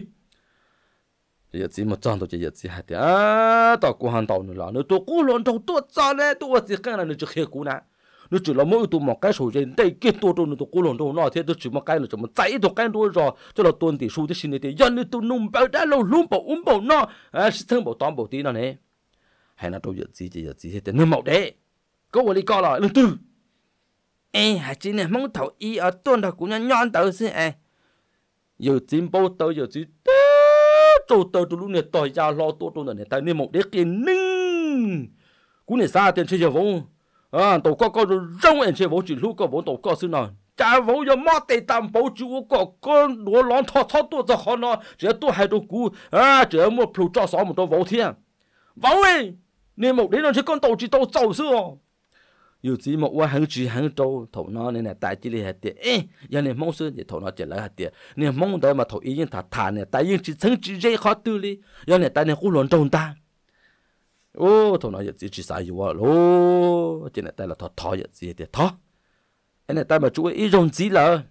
日子冇爭到只日子係啲啊，到過行到你啦，你做古龍頭多爭咧，多時間啦，你就吃苦啦。你做了冇到冇解數啫，你幾多到你做古龍頭那天都做冇解啦，做冇再到解多咗，做了蹲地數啲先你哋，人你到弄包得路弄包弄包那，啊，是聽冇當冇啲啦你。係那到日子只日子係啲你冇得，嗰我你講啦，你都，誒係真係冇頭意啊，蹲到姑娘娘到先誒，要進步到要進。tổ tờ tụ lúc này tỏi ra lo tổ tụ này tại nên một đế kiến ninh cũng này xa tiền chơi giờ vô à tổ có có rong em chơi vô chỉ lúc có vô tổ có sư nào cha vô giờ mất tệ tạm bảo chú có con đùa lon thọ thọ tổ cho họ nó chỉ tổ hai tổ cú à chỉ một phụ cho sáu một tổ vô thiên vô ấy nên một đế nó chơi con tổ chỉ tổ giàu xưa dù chỉ một qua hàng chỉ hàng trâu thổ nó nên là tại chỉ là hạt tiền ê giờ này mong sư thì thổ nó chỉ là hạt tiền nên mong tới mà thổ ý nhưng thả thả này tại nhưng chỉ thắng chỉ dễ khó tư đi giờ này tại này cũng luận trâu ta ô thổ nó giờ chỉ chỉ sai dù lô chỉ này tại là thọ thọ giờ chỉ thì thọ cái này tại mà chú ý rồng chỉ là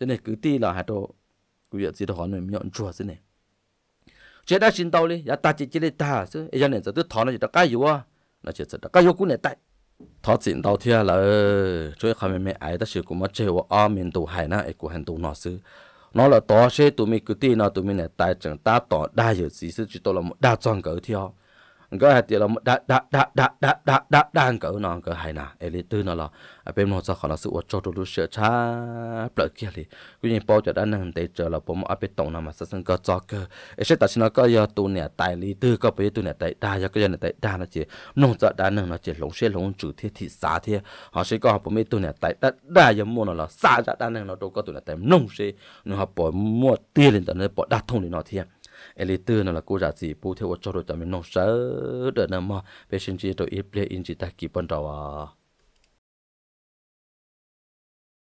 cho nên cứ ti là hạt đồ cứ giờ chỉ thọ nó nhọn chua thế này chế đã xin tao đi giờ ta chỉ chỉ là ta chứ giờ này giờ tôi thọ nó giờ ta cái gì à nó chỉ giờ ta cái gì cũng này tại thọ chuyện đầu tiên là chơi khai mẹ ấy ta sử cũng mất chơi và ở miền tù hải na ấy của hành tù nó xứ nó là to xe tụi mình cứ tin nó tụi mình là tài chẳng ta tỏ đa giờ gì sự chỉ to là một đa trang cỡ theo ก็เหตุเราดาดาดาดาดาดาดาดานก็นอนก็หายนะเอลิตื่นนั่นหรอเป็นหมอจะขอเราสู้ว่าจอดูเสียช้าเปล่าเกี่ยเลยกูยังพอจะได้นั่งเตะเจอเราผมเอาไปตรงนั้นมาสั่งก็จอกเกอไอ้เช่นแต่ฉันก็ยาตัวเนี่ยตายลิตื่นก็ไปตัวเนี่ยตายได้ยาก็ยังเนี่ยตายได้นะเจ๊น้องจะได้นั่งนะเจ๊หลงเชื่อหลงจูเทียที่สาเทียเขาใช้ก็ผมไม่ตัวเนี่ยตายได้ได้ยังมั่วนั่นหรอสาจะได้นั่งเราดูก็ตัวเนี่ยตายน้องเชื่อหนูเขาปล่อยมั่วเตี้ยเลยแต่เนี่ยปล่อยได้ทุ่งเลยเนาะเทีย eli tư nó là cô giả gì bố theo cho rồi tao mình nông sợ đỡ nè mà Về sinh chi tôi ít play in chỉ ta kịp ban đầu à